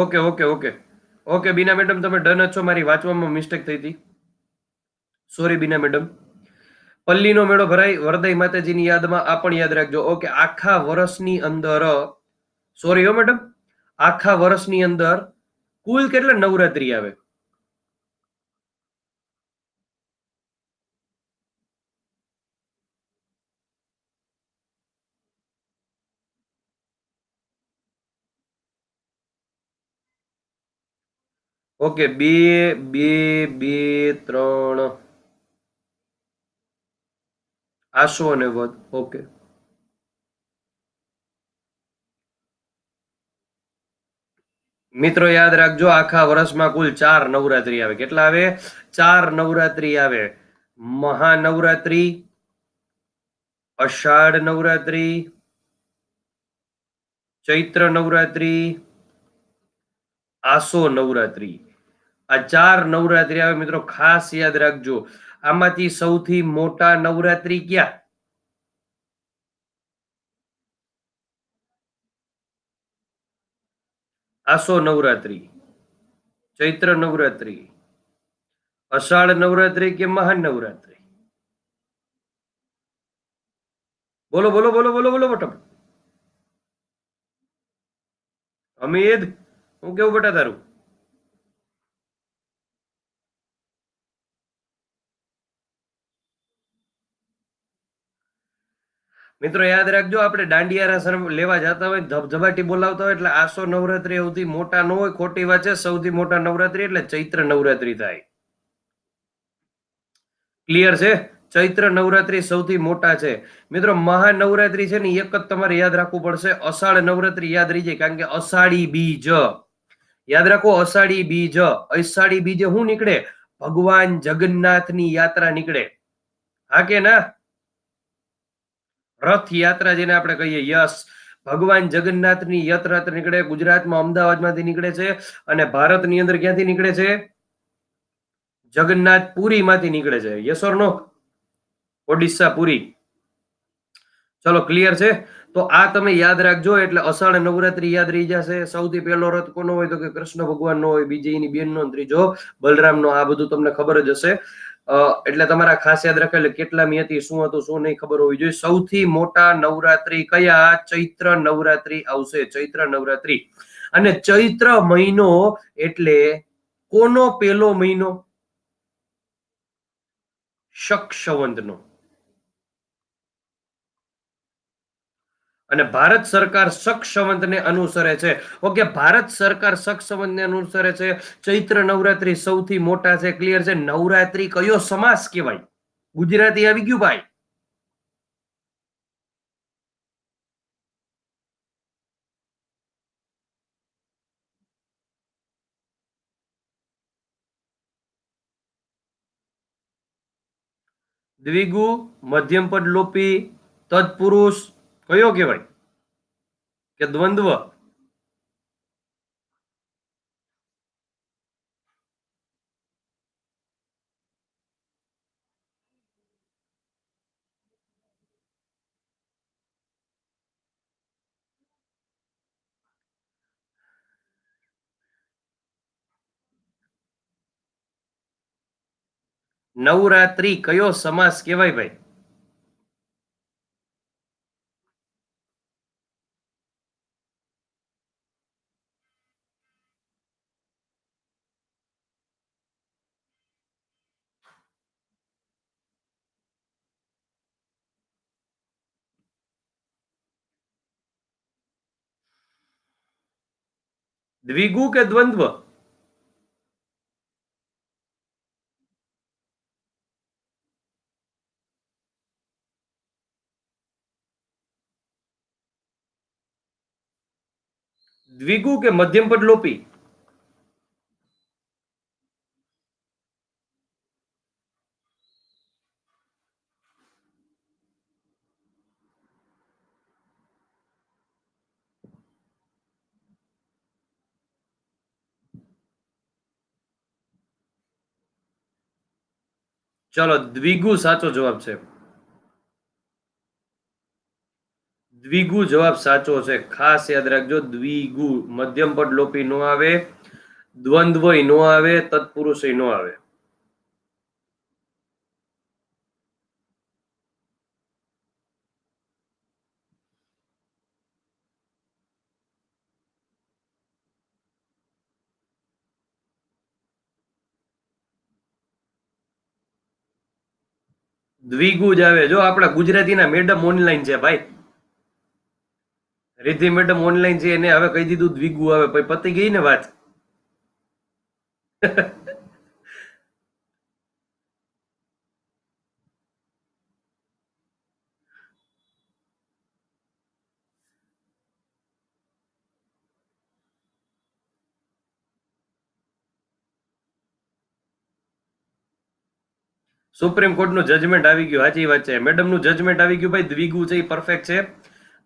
okay okay okay okay Bina madam તમે ડન જ છો મારી વાંચવામાં મિસ્ટેક થઈ હતી સોરી બીના મેડમ પલ્લી નો મેળો ભરાય વરદાઈ માતાજીની યાદમાં આ પણ યાદ રાખજો ઓકે આખા વર્ષની અંદર સોરી હો મેડમ આખા વર્ષની અંદર કુલ કેટલા નવરાત્રી આવે ઓકે બે બે બે ત્રણ આસો અને વધ ઓકે મિત્રો યાદ રાખજો આખા વર્ષમાં કુલ ચાર નવરાત્રી આવે કેટલા આવે ચાર નવરાત્રી આવે મહાનવરાત્રી અષાઢ નવરાત્રી ચૈત્ર નવરાત્રી આસો નવરાત્રી આ ચાર નવરાત્રી આવે મિત્રો ખાસ યાદ રાખજો આમાંથી સૌથી મોટા નવરાત્રી ક્યાં આસો નવરાત્રી ચૈત્ર નવરાત્રી અષાઢ નવરાત્રી કે મહાન નવરાત્રી બોલો બોલો બોલો બોલો બોલો ફટાફટ અમીદ હું કેવું બટા તારું મિત્રો યાદ રાખજો આપણે દાંડિયારા લેવા જતા હોય ધબધબાટી બોલાવતા હોય એટલે આસો નવરાત્રી સૌથી મોટા ન હોય ખોટી વાત છે સૌથી મોટા નવરાત્રી એટલે ચૈત્ર નવરાત્રી થાય ક્લિયર છે ચૈત્ર નવરાત્રી સૌથી મોટા છે મિત્રો મહાનવરાત્રી છે ને એક જ તમારે યાદ રાખવું પડશે અષાઢ નવરાત્રી યાદ રહી જાય કારણ કે અષાઢી બીજ યાદ રાખો અષાઢી બીજ અષાઢી બીજે શું નીકળે ભગવાન જગન્નાથની યાત્રા નીકળે હા કે ના રથયાત્રા જેને આપણે કહીએ યસ ભગવાન જગન્નાથની યથરથ નીકળે ગુજરાતમાં અમદાવાદમાંથી નીકળે છે અને ભારતની અંદર ક્યાંથી નીકળે છે જગન્નાથ પુરીમાંથી નીકળે છે યસ નો ઓડિશા પુરી ચલો ક્લિયર છે તો આ તમે યાદ રાખજો એટલે અષાઢ નવરાત્રી યાદ રહી જશે સૌથી પહેલો રથ કોનો હોય તો કે કૃષ્ણ ભગવાનનો હોય બીજી એની બેનનો ત્રીજો નો આ બધું તમને ખબર જ હશે એટલે તમારા ખાસ યાદ રાખે એટલે કેટલા મિયતી શું હતું શું નહીં ખબર હોવી જોઈએ સૌથી મોટા નવરાત્રી કયા ચૈત્ર નવરાત્રી આવશે ચૈત્ર નવરાત્રી અને ચૈત્ર મહિનો એટલે કોનો પેલો મહિનો શકશવંતનો અને ભારત સરકાર સખ સક્ષમંતને અનુસરે છે ઓકે ભારત સરકાર સખ સક્ષમંતને અનુસરે છે ચૈત્ર નવરાત્રી સૌથી મોટા છે ક્લિયર છે નવરાત્રી કયો સમાસ કહેવાય ગુજરાતી આવી ગયું ભાઈ દ્વિગુ મધ્યમ પદ લોપી તત્પુરુષ કયો કહેવાય કે દ્વંદ્વ નવરાત્રી કયો સમાસ કહેવાય ભાઈ द्विगु के द्वंद्व द्विगु के मध्यम पद लोपी ચલો દ્વિગુ સાચો જવાબ છે દ્વિગુ જવાબ સાચો છે ખાસ યાદ રાખજો દ્વિગુ મધ્યમ પદ લોપી નો આવે દ્વંદ્વય નો આવે તત્પુરુષય નો આવે જ આવે જો આપણા ગુજરાતીના મેડમ ઓનલાઈન છે ભાઈ રિદ્ધિ મેડમ ઓનલાઈન છે એને હવે કહી દીધું દ્વિગુ આવે પછી પતી ગઈ ને વાત સુપ્રીમ કોર્ટનું જજમેન્ટ આવી ગયું સાચી વાત છે મેડમનું જજમેન્ટ આવી ગયું ભાઈ દ્વિગુ છે એ પરફેક્ટ છે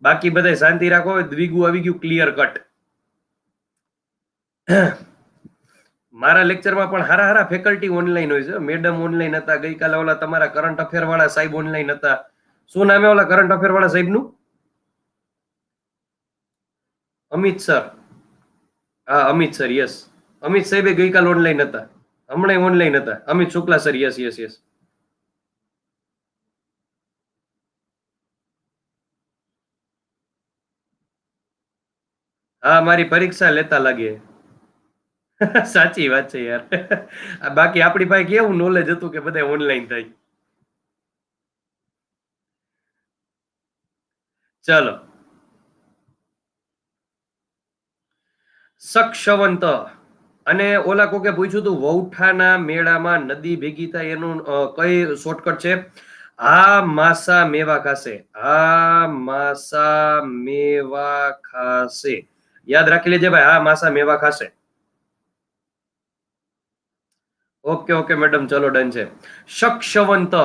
બાકી બધા શાંતિ રાખો દ્વિગુ આવી ગયું ક્લિયર કટ મારા લેક્ચરમાં પણ હારા હારા ફેકલ્ટી ઓનલાઈન હોય છે મેડમ ઓનલાઈન હતા ગઈકાલે ઓલા તમારા કરંટ અફેર વાળા સાહેબ ઓનલાઈન હતા શું નામે ઓલા કરંટ અફેર વાળા સાહેબનું અમિત સર હા અમિત સર યસ અમિત સાહેબે ગઈકાલ ઓનલાઈન હતા હમણાં ઓનલાઈન હતા Amit Shukla sir yes yes yes હા મારી પરીક્ષા લેતા લાગે સાચી વાત છે યાર બાકી આપણી પાસે કેવું નોલેજ હતું કે બધા ઓનલાઈન થાય ચલો સક્ષવંત અને ઓલા કોકે પૂછ્યું હતું વૌઠાના મેળામાં નદી ભેગી થાય એનું કઈ શોર્ટકટ છે આ માસા મેવા ખાશે આ માસા મેવા ખાશે યાદ રાખી લેજે ભાઈ હા માસા મેવા ખાશે ઓકે ઓકે મેડમ ચલો ડન છે સક્ષવંત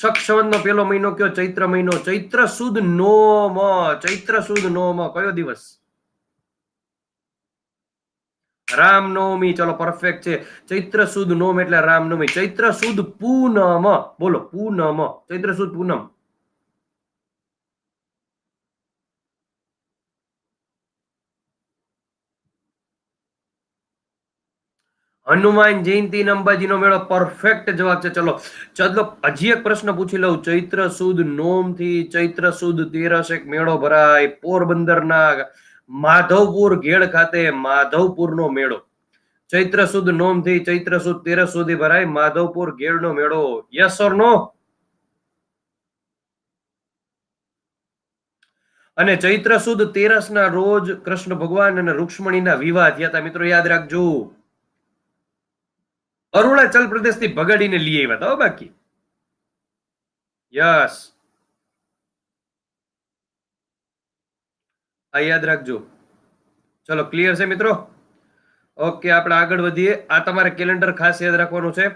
સક્ષવંત નો પેલો મહિનો કયો ચૈત્ર મહિનો ચૈત્ર સુદ નોમ ચૈત્ર સુદ નોમ કયો દિવસ રામનવમી ચલો પરફેક્ટ છે ચૈત્ર સુદ નોમ એટલે રામનવમી ચૈત્ર સુદ પૂનમ બોલો પૂનમ ચૈત્ર સુદ પૂનમ હનુમાન જયંતિ અંબાજીનો મેળો પરફેક્ટ જવાબ છે ચલો ચલો હજી એક પ્રશ્ન પૂછી લઉં ચૈત્ર સુદ નોમ થી ચૈત્ર સુદ તેરસ એક મેળો ભરાય પોરબંદરના માધવપુર ઘેડ ખાતે માધવપુરનો મેળો ચૈત્ર સુદ નોમ થી ચૈત્ર સુદ તેરસ સુધી ભરાય માધવપુર નો મેળો યસ ઓર નો અને ચૈત્ર સુદ તેરસ ના રોજ કૃષ્ણ ભગવાન અને રૂક્ષ્મણીના વિવાહ થયા હતા મિત્રો યાદ રાખજો अरुणाचल प्रदेश थी बगड़ी ने लिए बताओ बाकी यस याद रखो चलो क्लियर से मित्रों ओके आप आगे आलेंडर खास याद रखे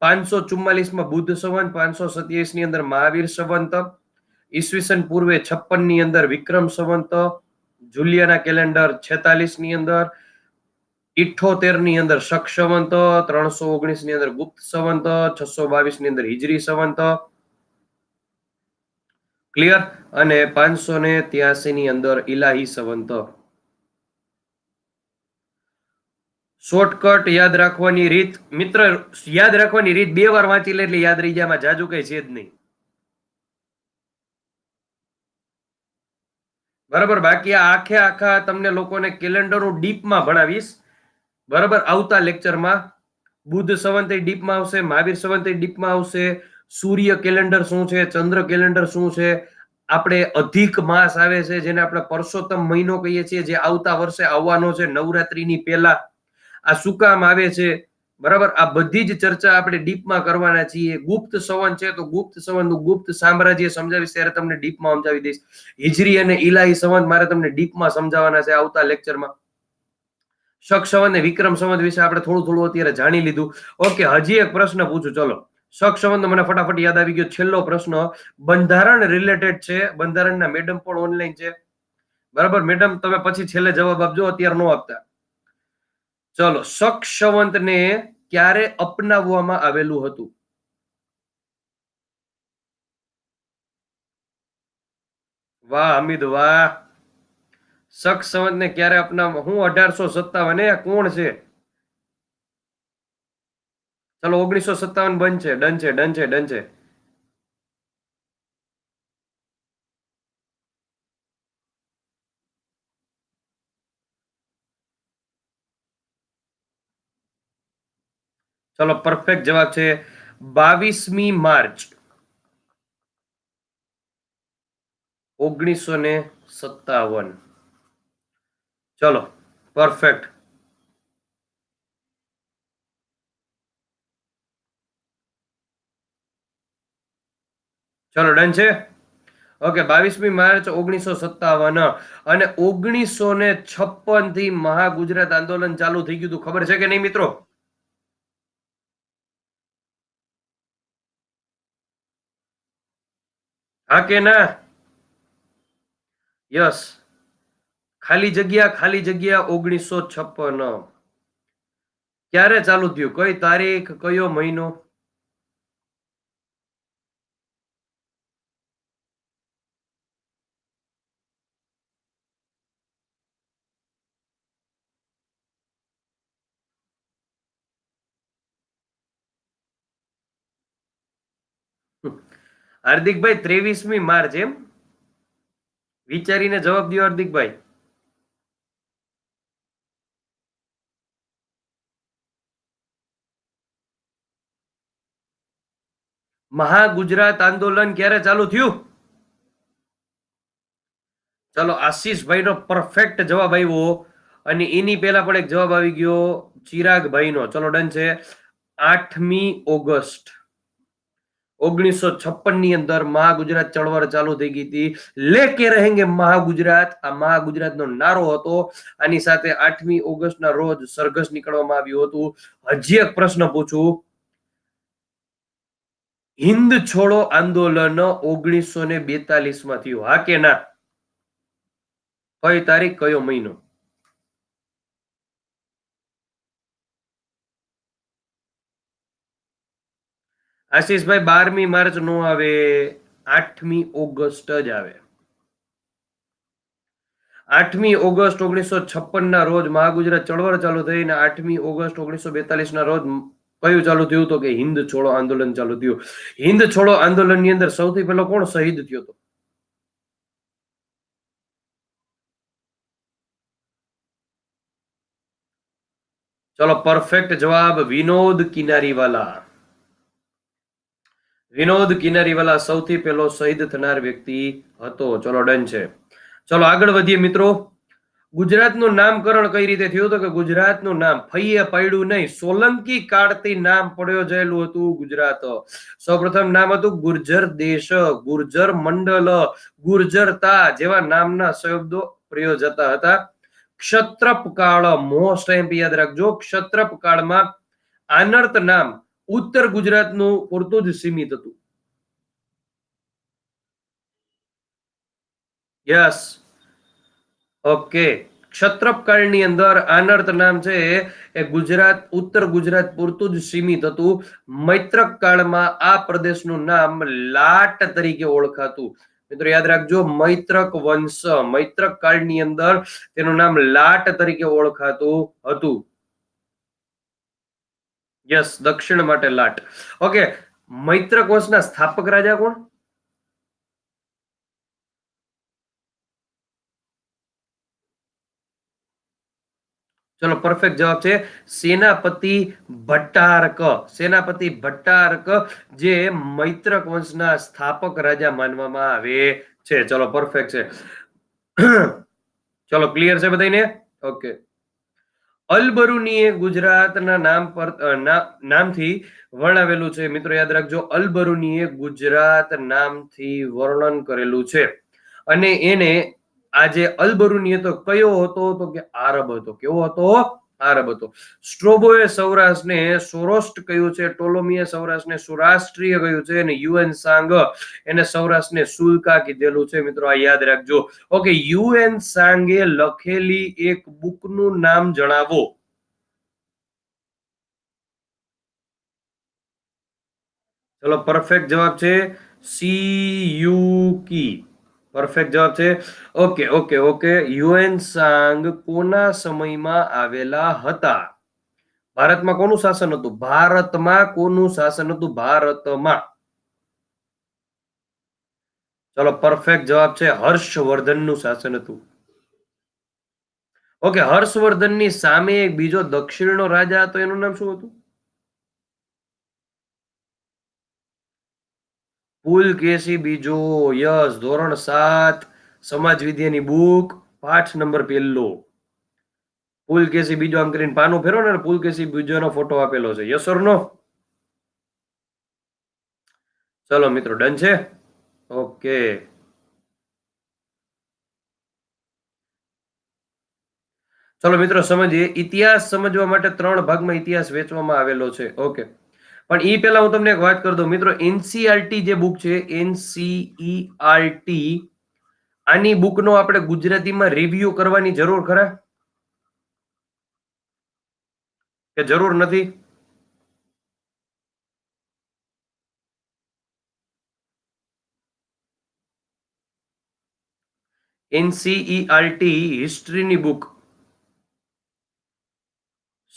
पांच सौ चुम्मास में बुद्ध सवन पांच सौ सत्या महावीर सवंत ईस्वीसन पूर्व छप्पन अंदर विक्रम संवंत जुलियाना केलेंडर छतालीस अंदर ઇઠોતેર ની અંદર શક સંવંત ત્રણસો ઓગણીસ ની અંદર ગુપ્ત સંવંત છસો બાવીસ ની અંદર હિજરી સંવંત ક્લિયર અને પાંચસો ને ત્યાસી ની અંદર ઇલાહી સંવંત શોર્ટકટ યાદ રાખવાની રીત મિત્ર યાદ રાખવાની રીત બે વાર વાંચી લે એટલે યાદ રહી જાય જાજુ કઈ છે જ નહીં બરાબર બાકી આખે આખા તમને લોકોને કેલેન્ડર કેલેન્ડરો ડીપમાં ભણાવીશ બરાબર આવતા લેક્ચરમાં બુધ સંવંતરી ડીપમાં આવશે મહાવીર સંવંતરી ડીપમાં આવશે સૂર્ય કેલેન્ડર શું છે ચંદ્ર કેલેન્ડર શું છે આપણે અધિક માસ આવે છે જેને આપણે પરસોત્તમ મહિનો કહીએ છીએ જે આવતા વર્ષે આવવાનો છે નવરાત્રીની પહેલા આ શું કામ આવે છે બરાબર આ બધી જ ચર્ચા આપણે ડીપમાં કરવાના છીએ ગુપ્ત સંવન છે તો ગુપ્ત સંવનનું ગુપ્ત સામ્રાજ્ય સમજાવીશ ત્યારે તમને ડીપમાં સમજાવી દઈશ હિજરી અને ઇલાહી સંવંત મારે તમને ડીપમાં સમજાવવાના છે આવતા લેક્ચરમાં શક સંવત ને વિક્રમ સંવત વિશે આપણે થોડું થોડું અત્યારે જાણી લીધું ઓકે હજી એક પ્રશ્ન પૂછું ચલો શક સંવંત મને ફટાફટ યાદ આવી ગયો છેલ્લો પ્રશ્ન બંધારણ રિલેટેડ છે બંધારણના મેડમ પણ ઓનલાઈન છે બરાબર મેડમ તમે પછી છેલ્લે જવાબ આપજો અત્યારે નો આપતા ચલો શક સંવત ને ક્યારે અપનાવવામાં આવેલું હતું વાહ અમિત વાહ શક સંવતને ક્યારે અપનાવ હું અઢારસો સત્તાવન એ કોણ છે ચલો ઓગણીસો સત્તાવન બંધ છે ડન છે ડન છે ડન છે ચલો પરફેક્ટ જવાબ છે બાવીસમી માર્ચ ઓગણીસો ને સત્તાવન ચલો પરફેક્ટ ચલો ડન છે ઓકે બાવીસમી માર્ચ ઓગણીસો સત્તાવન અને ઓગણીસો ને છપ્પન થી મહાગુજરાત આંદોલન ચાલુ થઈ ગયું હતું ખબર છે કે નહીં મિત્રો હા કે ના યસ ખાલી જગ્યા ખાલી જગ્યા ઓગણીસો છપ્પન ક્યારે ચાલુ થયું કઈ તારીખ કયો મહિનો હાર્દિકભાઈ ત્રેવીસમી માર્ચ એમ વિચારીને જવાબ દો હાર્દિકભાઈ મહાગુજરાત આંદોલન ક્યારે ચાલુ થયું ચલો આશીષભાઈ નો પરફેક્ટ જવાબ આવ્યો અને એની પહેલા પણ એક જવાબ આવી ગયો ચિરાગભાઈ નો ચલો ડન છે આઠમી ઓગસ્ટ ઓગણીસો છપ્પન ની અંદર મહાગુજરાત ચળવળ ચાલુ થઈ ગઈ હતી લે કે રહેંગે મહાગુજરાત આ મહા ગુજરાત નો નારો હતો આની સાથે આઠમી ઓગસ્ટ ના રોજ સરઘસ નીકળવામાં આવ્યું હતું હજી એક પ્રશ્ન પૂછું હિન્દ છોડો આંદોલન ઓગણીસો ને બેતાલીસ માં થયું હા કે ના કઈ તારીખ કયો મહિનો આશીષભાઈ બારમી માર્ચ નો આવે આઠમી ઓગસ્ટ જ આવે આઠમી ઓગસ્ટ ઓગણીસો છપ્પન ના રોજ મહાગુજરાત ચળવળ ચાલુ થઈને આઠમી ઓગસ્ટ ઓગણીસો બેતાલીસ ના રોજ કયું ચાલુ થયું તો કે હિન્દ છોડો આંદોલન ચાલુ થયું હિન્દ છોડો આંદોલન ની અંદર સૌથી પહેલો કોણ શહીદ થયો હતો ચલો પરફેક્ટ જવાબ વિનોદ કિનારીવાલા વિનોદ કિનારીવાલા સૌથી પહેલો શહીદ થનાર વ્યક્તિ હતો ચલો ડન છે ચલો આગળ વધીએ મિત્રો ગુજરાતનું નામકરણ કઈ રીતે થયું હતું કે ગુજરાતનું નામ ફઈએ પડ્યું નહીં સોલંકી કાળથી નામ પડ્યો જયેલું હતું ગુજરાત સૌપ્રથમ નામ હતું ગુર્જર દેશ ગુર્જર મંડળ ગુર્જરતા જેવા નામના શબ્દો પ્રયો હતા ક્ષત્રપ કાળ મોસ્ટ એમ્પ યાદ રાખજો ક્ષત્રપ કાળમાં આનર્ત નામ ઉત્તર ગુજરાતનું પૂરતું જ સીમિત હતું યસ ઓકે ક્ષત્રપકાળની અંદર આનર્ત નામ છે એ ગુજરાત ઉત્તર ગુજરાત પૂરતું જ સીમિત હતું મૈત્રક કાળમાં આ પ્રદેશનું નામ લાટ તરીકે ઓળખાતું મિત્રો યાદ રાખજો મૈત્રક વંશ મૈત્રક કાળની અંદર તેનું નામ લાટ તરીકે ઓળખાતું હતું યસ દક્ષિણ માટે લાટ ઓકે મૈત્રક વંશના સ્થાપક રાજા કોણ ચલો પરફેક્ટ જવાબ છે સેનાપતિ ભટ્ટારક સેનાપતિ ભટ્ટારક જે મૈત્રક વંશના સ્થાપક રાજા માનવામાં આવે છે ચલો પરફેક્ટ છે ચલો ક્લિયર છે બધાને ઓકે અલબરુનીએ ગુજરાતના નામ પર નામથી વર્ણવેલું છે મિત્રો યાદ રાખજો અલબરુનીએ ગુજરાત નામથી વર્ણન કરેલું છે અને એને આજે અલબરુની હતો કયો હતો તો કે આરબ હતો કેવો હતો આરબ હતો સ્ટ્રોબોએ સૌરાષ્ટ્રને સોરોસ્ટ કહ્યું છે ટોલોમીએ સૌરાષ્ટ્રને સૌરાષ્ટ્રીય કહ્યું છે અને યુએન સાંગ એને સૌરાષ્ટ્રને સુલકા કીધેલું છે મિત્રો આ યાદ રાખજો ઓકે યુએન સાંગે લખેલી એક બુકનું નામ જણાવો ચલો પરફેક્ટ જવાબ છે સી યુ કી પરફેક્ટ જવાબ છે okay okay okay Hiuen Tsang કોના સમયમાં આવેલા હતા ભારતમાં કોનું શાસન હતું ભારતમાં કોનું શાસન હતું ભારતમાં ચલો પરફેક્ટ જવાબ છે હર્ષવર્ધનનું શાસન હતું ઓકે હર્ષવર્ધન ની સામે એક બીજો દક્ષિણનો રાજા હતો એનું નામ શું હતું પુલકેશી બીજો યસ ધોરણ સાત સમાજ વિદ્યાની બુક પાઠ નંબર પહેલો પુલકેશી બીજો આમ કરીને પાનું ફેરો ને પુલકેશી બીજોનો ફોટો આપેલો છે યસ નો ચલો મિત્રો ડન છે ઓકે ચલો મિત્રો સમજીએ ઇતિહાસ સમજવા માટે ત્રણ ભાગમાં ઇતિહાસ વેચવામાં આવેલો છે ઓકે પણ એ પહેલા હું તમને એક વાત કરતો મિત્રો એનસીઆરટી e જે બુક છે એનસીઈઆરટી e આની બુકનો આપણે ગુજરાતીમાં રિવ્યુ કરવાની જરૂર ખરા કે જરૂર નથી એનસીઈઆરટી હિસ્ટ્રીની બુક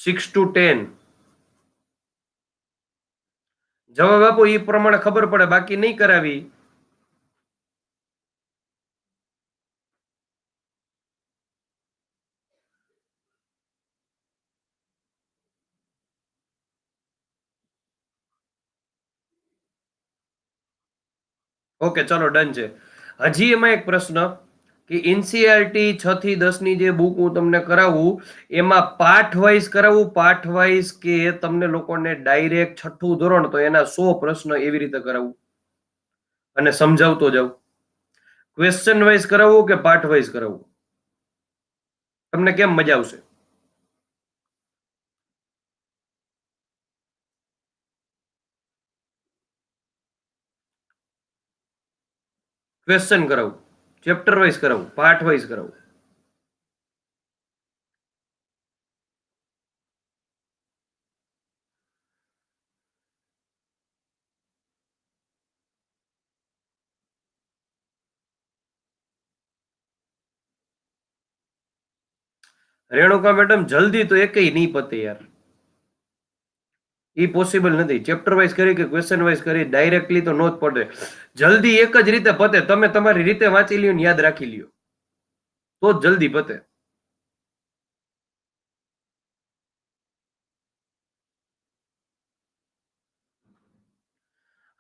સિક્સ ટુ ટેન જવાબ આપો એ પ્રમાણે ખબર પડે બાકી નહીં કરાવી ઓકે ચલો ડન છે હજી એમાં એક પ્રશ્ન કે એનસીઆરટી છ થી દસની જે બુક હું તમને કરાવું એમાં પાઠ વાઇઝ કરાવું પાઠ વાઇઝ કે તમને લોકોને ડાયરેક્ટ છઠ્ઠું ધોરણ તો એના સો પ્રશ્ન એવી રીતે કરાવું અને સમજાવતો જાઉં ક્વેશ્ચન વાઇઝ કરાવવું કે પાઠ વાઇઝ કરાવવું તમને કેમ મજા આવશે ક્વેશ્ચન કરાવું ચેપ્ટર વાઇઝ કરાવું પાર્ટ વાઇઝ કરાવું रेणुका मैडम जल्दी तो एक ही नहीं पते यार એ પોસિબલ નથી ચેપ્ટર વાઇઝ કરી કે ક્વેશ્ચન વાઇઝ કરી ડાયરેક્ટલી તો નો જ પડે જલ્દી એક જ રીતે પતે તમે તમારી રીતે વાંચી લ્યો યાદ રાખી લ્યો તો જ જલ્દી પતે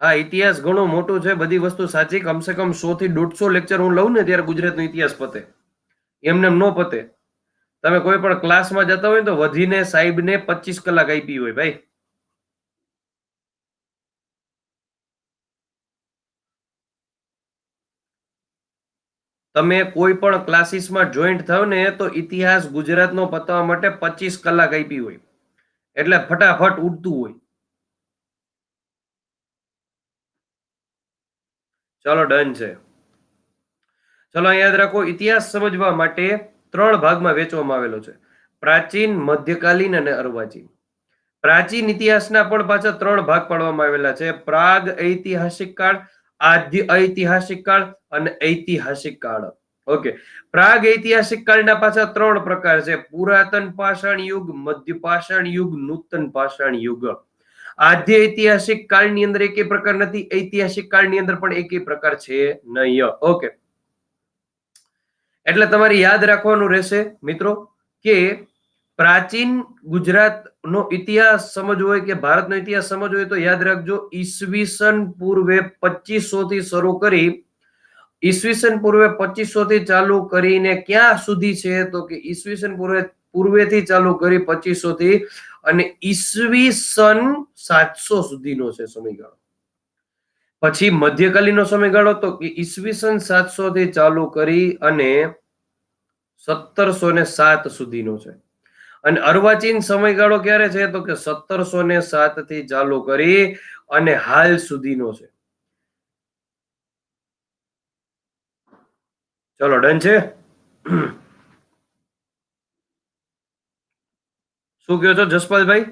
હા ઇતિહાસ ઘણો મોટો છે બધી વસ્તુ સાચી કમસે કમ સો થી દોઢસો લેક્ચર હું લઉં ને ત્યારે ગુજરાતનો ઇતિહાસ પતે એમને ન પતે તમે કોઈ પણ ક્લાસમાં જતા હોય તો વધીને સાહેબને પચીસ કલાક આપી હોય ભાઈ તમે કોઈ પણ ક્લાસીસમાં જોઈન્ટ થયો ને તો ઇતિહાસ ગુજરાતનો પતાવવા માટે પચીસ કલાક આપી હોય એટલે ફટાફટ ઉડતું હોય ચલો ડન છે ચલો યાદ રાખો ઇતિહાસ સમજવા માટે ત્રણ ભાગમાં વેચવામાં આવેલો છે પ્રાચીન મધ્યકાલીન અને અર્વાચીન પ્રાચીન ઇતિહાસના પણ પાછા ત્રણ ભાગ પાડવામાં આવેલા છે પ્રાગ ઐતિહાસિક કાળ આદ્ય ઐતિહાસિક કાળ અને ઐતિહાસિક કાળ ઓકે પ્રાગ ઐતિહાસિક કાળના પાછા ત્રણ પ્રકાર છે પુરાતન પાષાણ યુગ મધ્ય પાષાણ યુગ નૂતન પાષાણ યુગ આદ્ય ઐતિહાસિક કાળની અંદર એક પ્રકાર નથી ઐતિહાસિક કાળની અંદર પણ એક પ્રકાર છે નહીં ઓકે એટલે તમારે યાદ રાખવાનું રહેશે મિત્રો કે પ્રાચીન ગુજરાત નો ઇતિહાસ સમજવો હોય કે ભારતનો ઇતિહાસ સમજવો હોય તો યાદ રાખજો ઈસવીસન પૂર્વે પચીસો થી શરૂ કરી ઈસવીસન પૂર્વે પચીસો થી ચાલુ કરીને ક્યાં સુધી છે તો કે ઈસવીસન પૂર્વે પૂર્વેથી ચાલુ કરી પચીસો થી અને ઈસવીસન સાતસો સુધીનો છે સમયગાળો પછી મધ્યકાલીનો સમયગાળો તો કે ઈસવીસન સાતસો થી ચાલુ કરી અને સત્તરસો ને સાત સુધીનો છે અને અર્વાચીન સમયગાળો ક્યારે છે તો કે સત્તરસો ને સાત થી ચાલુ કરી અને હાલ સુધીનો છે ચલો ડન છે શું કહો છો જસપાલભાઈ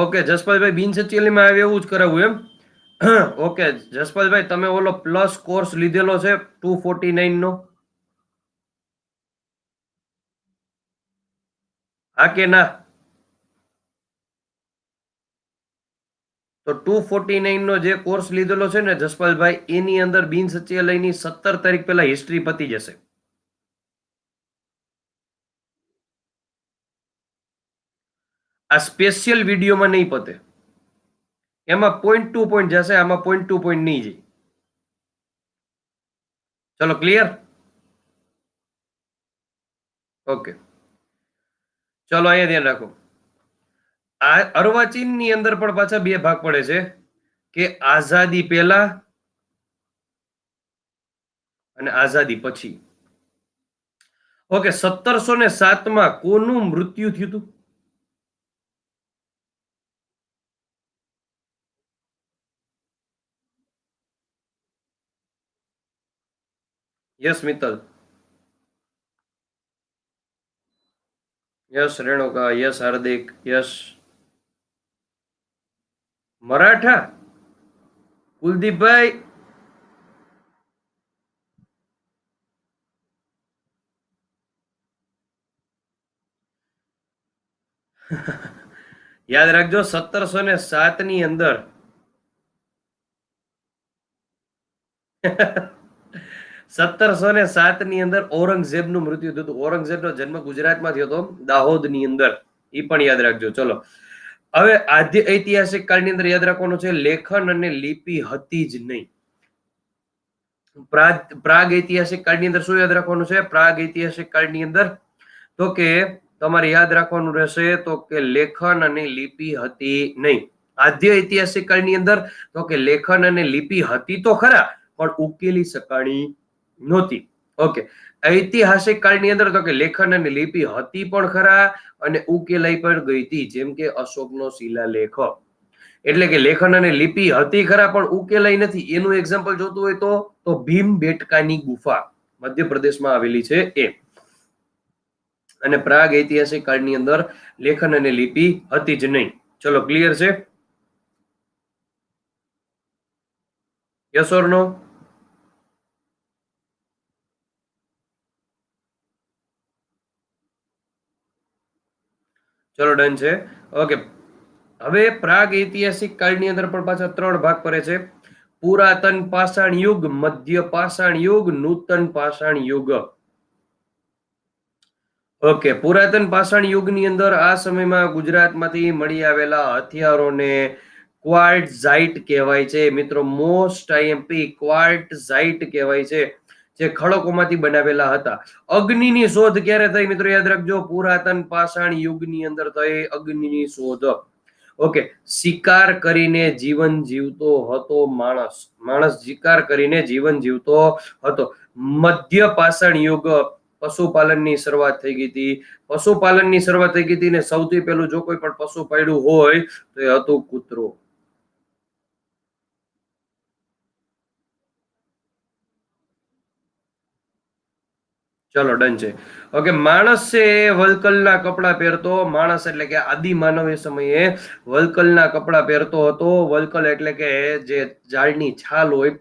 ઓકે જસપાલભાઈ બિનસચિલીમાં આવે એવું જ કરાવવું એમ ઓકે જસપાલભાઈ તમે ઓલો પ્લસ કોર્સ લીધેલો છે ટુ ફોર્ટી નાઇનનો હા કે ના તો ટુ ફોર્ટી નાઇનનો જે કોર્સ લીધેલો છે ને જસપાલભાઈ એની અંદર બિનસચિયાલયની સત્તર તારીખ પહેલા હિસ્ટ્રી પતી જશે આ સ્પેશિયલ વિડીયોમાં નહીં પતે એમાં પોઈન્ટ ટુ પોઈન્ટ જશે આમાં પોઈન્ટ ટુ પોઈન્ટ નહીં જઈ ચલો ક્લિયર ઓકે ચલો અહીંયા ધ્યાન રાખો આ અર્વાચીનની અંદર પણ પાછા બે ભાગ પડે છે કે આઝાદી પહેલા અને આઝાદી પછી ઓકે સત્તરસો ને સાતમાં કોનું મૃત્યુ થયું હતું yes Mittal yes Renuka yes Hardik yes Maratha કુલદીપભાઈ યાદ રાખજો સત્તરસો ને સાત ની અંદર સત્તરસો ને સાત ની અંદર ઔરંગઝેબ નું મૃત્યુ થયું હતું ઔરંગઝેબ નો જન્મ ગુજરાતમાં થયો હતો દાહોદ ની અંદર એ પણ યાદ રાખજો ચલો હવે આદ્ય ઐતિહાસિક કાળ ની અંદર યાદ રાખવાનું છે લેખન અને લિપિ હતી જ નહીં પ્રાગ ઐતિહાસિક કાળ ની અંદર શું યાદ રાખવાનું છે પ્રાગ ઐતિહાસિક ની અંદર તો કે તમારે યાદ રાખવાનું રહેશે તો કે લેખન અને લિપિ હતી નહીં આદ્ય ઐતિહાસિક કાળની અંદર તો કે લેખન અને લિપિ હતી તો ખરા પણ ઉકેલી શકાણી નહોતી ઓકે ઐતિહાસિક કાળની અંદર તો કે લેખન અને લિપિ હતી પણ ખરા અને ઉકેલાઈ પણ ગઈ હતી જેમ કે અશોકનો શિલાલેખ એટલે કે લેખન અને લિપિ હતી ખરા પણ ઉકેલાઈ નથી એનું એક્ઝામ્પલ જોતું હોય તો તો ભીમ બેટકાની ગુફા મધ્યપ્રદેશમાં આવેલી છે એ અને પ્રાગ ઐતિહાસિક કાળની અંદર લેખન અને લિપિ હતી જ નહીં ચલો ક્લિયર છે યસ ઓર નો ચલો ડન છે ઓકે હવે પ્રાગ ઐતિહાસિક કાળની અંદર પણ પાછા ત્રણ ભાગ પડે છે પુરાતન પાષાણ યુગ મધ્ય પાષાણ યુગ નૂતન પાષાણ યુગ ઓકે પુરાતન પાષાણ યુગની અંદર આ સમયમાં ગુજરાતમાંથી મળી આવેલા હથિયારોને ક્વાર્ટઝાઇટ કહેવાય છે મિત્રો મોસ્ટ આઈએમપી ક્વાર્ટઝાઇટ કહેવાય છે જે ખડકોમાંથી બનાવેલા હતા અગ્નિની શોધ ક્યારે થઈ મિત્રો યાદ રાખજો પુરાતન પાષાણ યુગની અંદર થઈ અગ્નિની શોધ ઓકે શિકાર કરીને જીવન જીવતો હતો માણસ માણસ શિકાર કરીને જીવન જીવતો હતો મધ્ય પાષાણ યુગ પશુપાલનની શરૂઆત થઈ ગઈ હતી પશુપાલનની શરૂઆત થઈ ગઈ હતી ને સૌથી પહેલું જો કોઈ પણ પશુ પાડ્યું હોય તો એ હતું કૂતરો ચલો ડન છે ઓકે માણસ છે એ વલકલના કપડાં પહેરતો માણસ એટલે કે આદિ માનવ એ સમયે વલકલના કપડાં પહેરતો હતો વલકલ એટલે કે જે ઝાડની છાલ હોય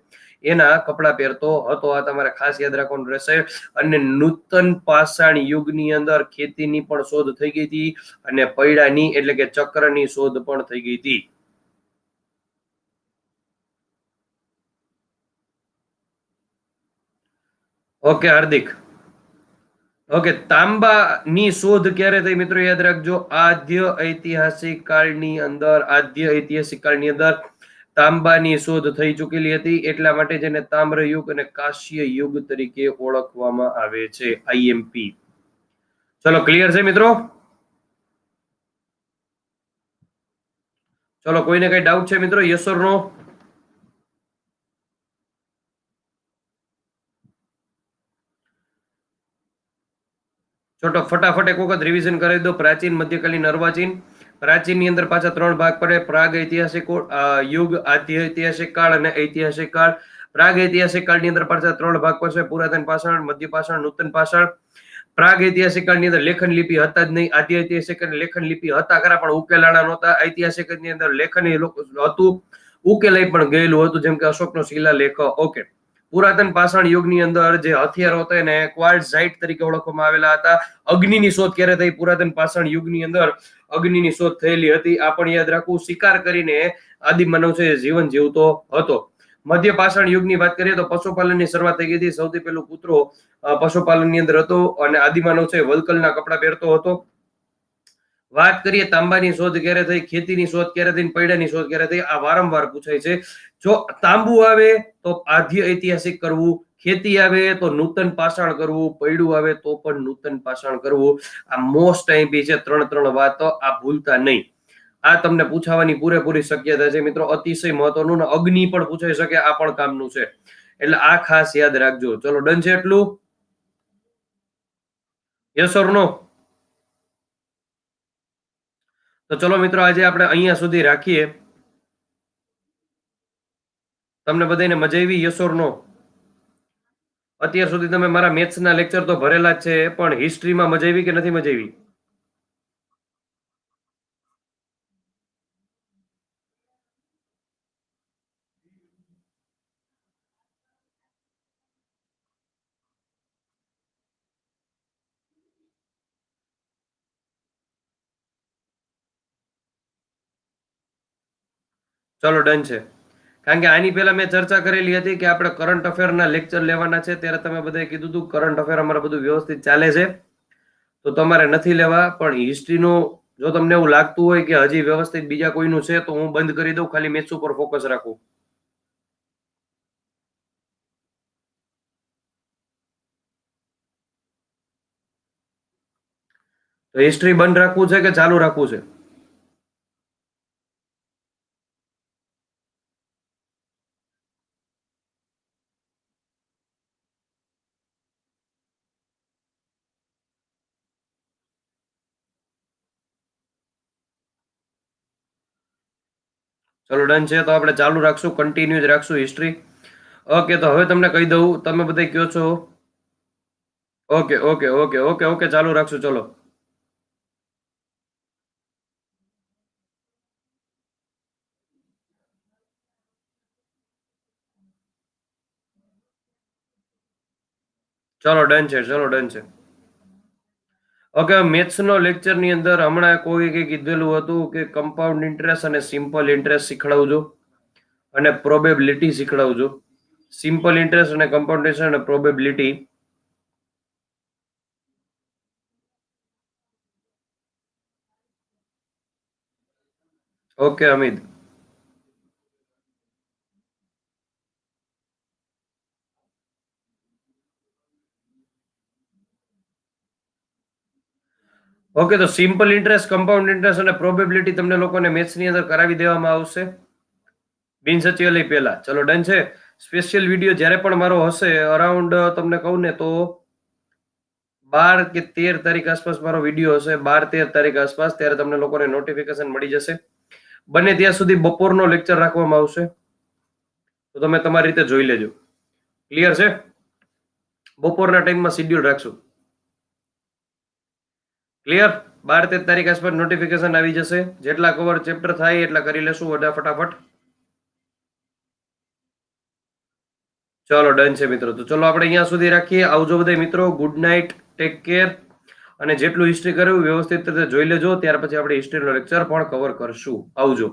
એના કપડાં પહેરતો હતો આ તમારે ખાસ યાદ રાખવાનું રહેશે અને નૂતન પાષાણ યુગની અંદર ખેતીની પણ શોધ થઈ ગઈ હતી અને પૈડાની એટલે કે ચક્રની શોધ પણ થઈ ગઈ હતી ઓકે હાર્દિક ઓકે તાંબાની શોધ ક્યારે થઈ મિત્રો યાદ રાખજો આદ્ય ઐતિહાસિક કાળની અંદર આદ્ય ઐતિહાસિક કાળની અંદર તાંબાની શોધ થઈ ચૂકેલી હતી એટલા માટે જેને તામ્ર યુગ અને કાશ્ય યુગ તરીકે ઓળખવામાં આવે છે આઈએમપી ચલો ક્લિયર છે મિત્રો ચલો કોઈને કઈ ડાઉટ છે મિત્રો યસ નો છોટો ફટાફટ એક વખત રિવિઝન કરી દો પ્રાચીન મધ્યકાલીન અર્વાચીન પ્રાચીનની અંદર પાછા ત્રણ ભાગ પડે પ્રાગ ઐતિહાસિક યુગ ઐતિહાસિક કાળ અને ઐતિહાસિક કાળ પ્રાગ ઐતિહાસિક કાળની અંદર પાછા ત્રણ ભાગ પડશે પુરાતન પાષાણ મધ્ય પાષાણ નૂતન પાષાણ પ્રાગ ઐતિહાસિક કાળની અંદર લેખન લિપિ હતા જ નહીં આદિ ઐતિહાસિક લેખન લિપિ હતા ખરા પણ ઉકેલાણા નહોતા ઐતિહાસિક ની અંદર લેખન એ લોકો હતું ઉકેલાઈ પણ ગયેલું હતું જેમ કે અશોકનો શિલાલેખ ઓકે પુરાતન પાષાણ યુગ ની અંદર જે હથિયારો હતો એને ક્વાર્ટઝાઇટ તરીકે ઓળખવામાં આવેલા હતા અગ્નિની શોધ ક્યારે થઈ પુરાતન પાષાણ યુગની અંદર અગ્નિની શોધ થયેલી હતી આ પણ યાદ રાખવું શિકાર કરીને આદિ માનવ છે જીવન જીવતો હતો મધ્ય પાષાણ ની વાત કરીએ તો પશુપાલનની શરૂઆત થઈ ગઈ હતી સૌથી પહેલું કૂતરો પશુપાલનની અંદર હતો અને આદિમાનવ છે વલકલના કપડાં પહેરતો હતો વાત કરીએ તાંબાની શોધ ક્યારે થઈ ખેતીની શોધ ક્યારે થઈ પૈડાની શોધ ક્યારે થઈ આ વારંવાર પૂછાય છે જો તાંબુ આવે તો આધ્ય ઐતિહાસિક કરવું ખેતી આવે તો નૂતન પાષાણ કરવું પૈડું આવે તો પણ નૂતન પાષાણ કરવું આ મોસ્ટ બી છે ત્રણ ત્રણ વાતો આ ભૂલતા નહીં આ તમને પૂછાવાની પૂરેપૂરી શક્યતા છે મિત્રો અતિશય મહત્વનું ને અગ્નિ પણ પૂછાઈ શકે આ પણ કામનું છે એટલે આ ખાસ યાદ રાખજો ચલો ડન છે એટલું યસ ઓર નો તો ચલો મિત્રો આજે આપણે અહીંયા સુધી રાખીએ તમને બધાને મજા આવી યશોરનો અત્યાર સુધી તમે મારા મેથ્સના લેક્ચર તો ભરેલા જ છે પણ હિસ્ટ્રીમાં મજા આવી કે નથી મજા આવી ચલો ડન છે કારણ કે આની પહેલા મેં ચર્ચા કરેલી હતી કે આપણે કરંટ અફેરના લેક્ચર લેવાના છે ત્યારે તમે બધાએ કીધું હતું કરંટ અફેર અમારે બધું વ્યવસ્થિત ચાલે છે તો તમારે નથી લેવા પણ હિસ્ટ્રીનો જો તમને એવું લાગતું હોય કે હજી વ્યવસ્થિત બીજા કોઈનું છે તો હું બંધ કરી દઉં ખાલી મેથ્સ ઉપર ફોકસ રાખું તો હિસ્ટ્રી બંધ રાખવું છે કે ચાલુ રાખવું છે ચલો ડન છે તો આપણે ચાલુ રાખશું કન્ટિન્યુ જ રાખશું હિસ્ટ્રી ઓકે તો હવે તમને કહી દઉં તમે બધા કયો છો okay okay okay okay okay ચાલુ રાખશું ચલો ચલો ડન છે ચલો ડન છે ઓકે મેથ્સનો લેક્ચરની અંદર હમણાં કોઈ કે કીધેલું હતું કે કમ્પાઉન્ડ ઇન્ટરેસ્ટ અને સિમ્પલ ઇન્ટરેસ્ટ શીખડાવજો અને પ્રોબેબિલિટી શીખડાવજો સિમ્પલ ઇન્ટરેસ્ટ અને કમ્પાઉન્ડ ઇન્ટરેસ્ટ અને પ્રોબેબિલિટી ઓકે અમિત ઓકે તો સિમ્પલ ઇન્ટરેસ્ટ કમ્પાઉન્ડ ઇન્ટરેસ્ટ અને પ્રોબેબિલિટી તમને લોકોને મેથ્સની અંદર કરાવી દેવામાં આવશે બિન સચિવાલય પહેલા ચલો ડન છે સ્પેશિયલ વિડીયો જ્યારે પણ મારો હશે અરાઉન્ડ તમને કહું ને તો બાર કે તેર તારીખ આસપાસ મારો વિડીયો હશે બાર તેર તારીખ આસપાસ ત્યારે તમને લોકોને નોટિફિકેશન મળી જશે બને ત્યાં સુધી બપોરનો લેક્ચર રાખવામાં આવશે તો તમે તમારી રીતે જોઈ લેજો ક્લિયર છે બપોરના ટાઈમમાં શિડ્યુલ રાખશું ક્લિયર બાર તેર તારીખ આસપાસ નોટિફિકેશન આવી જશે જેટલા કવર ચેપ્ટર થાય એટલા કરી લેશું બધા ફટાફટ ચલો ડન છે મિત્રો તો ચલો આપણે અહીંયા સુધી રાખીએ આવજો બધા મિત્રો ગુડ નાઇટ ટેક કેર અને જેટલું હિસ્ટ્રી કર્યું વ્યવસ્થિત રીતે જોઈ લેજો ત્યાર પછી આપણે હિસ્ટ્રીનો લેક્ચર પણ કવર કરશું આવજો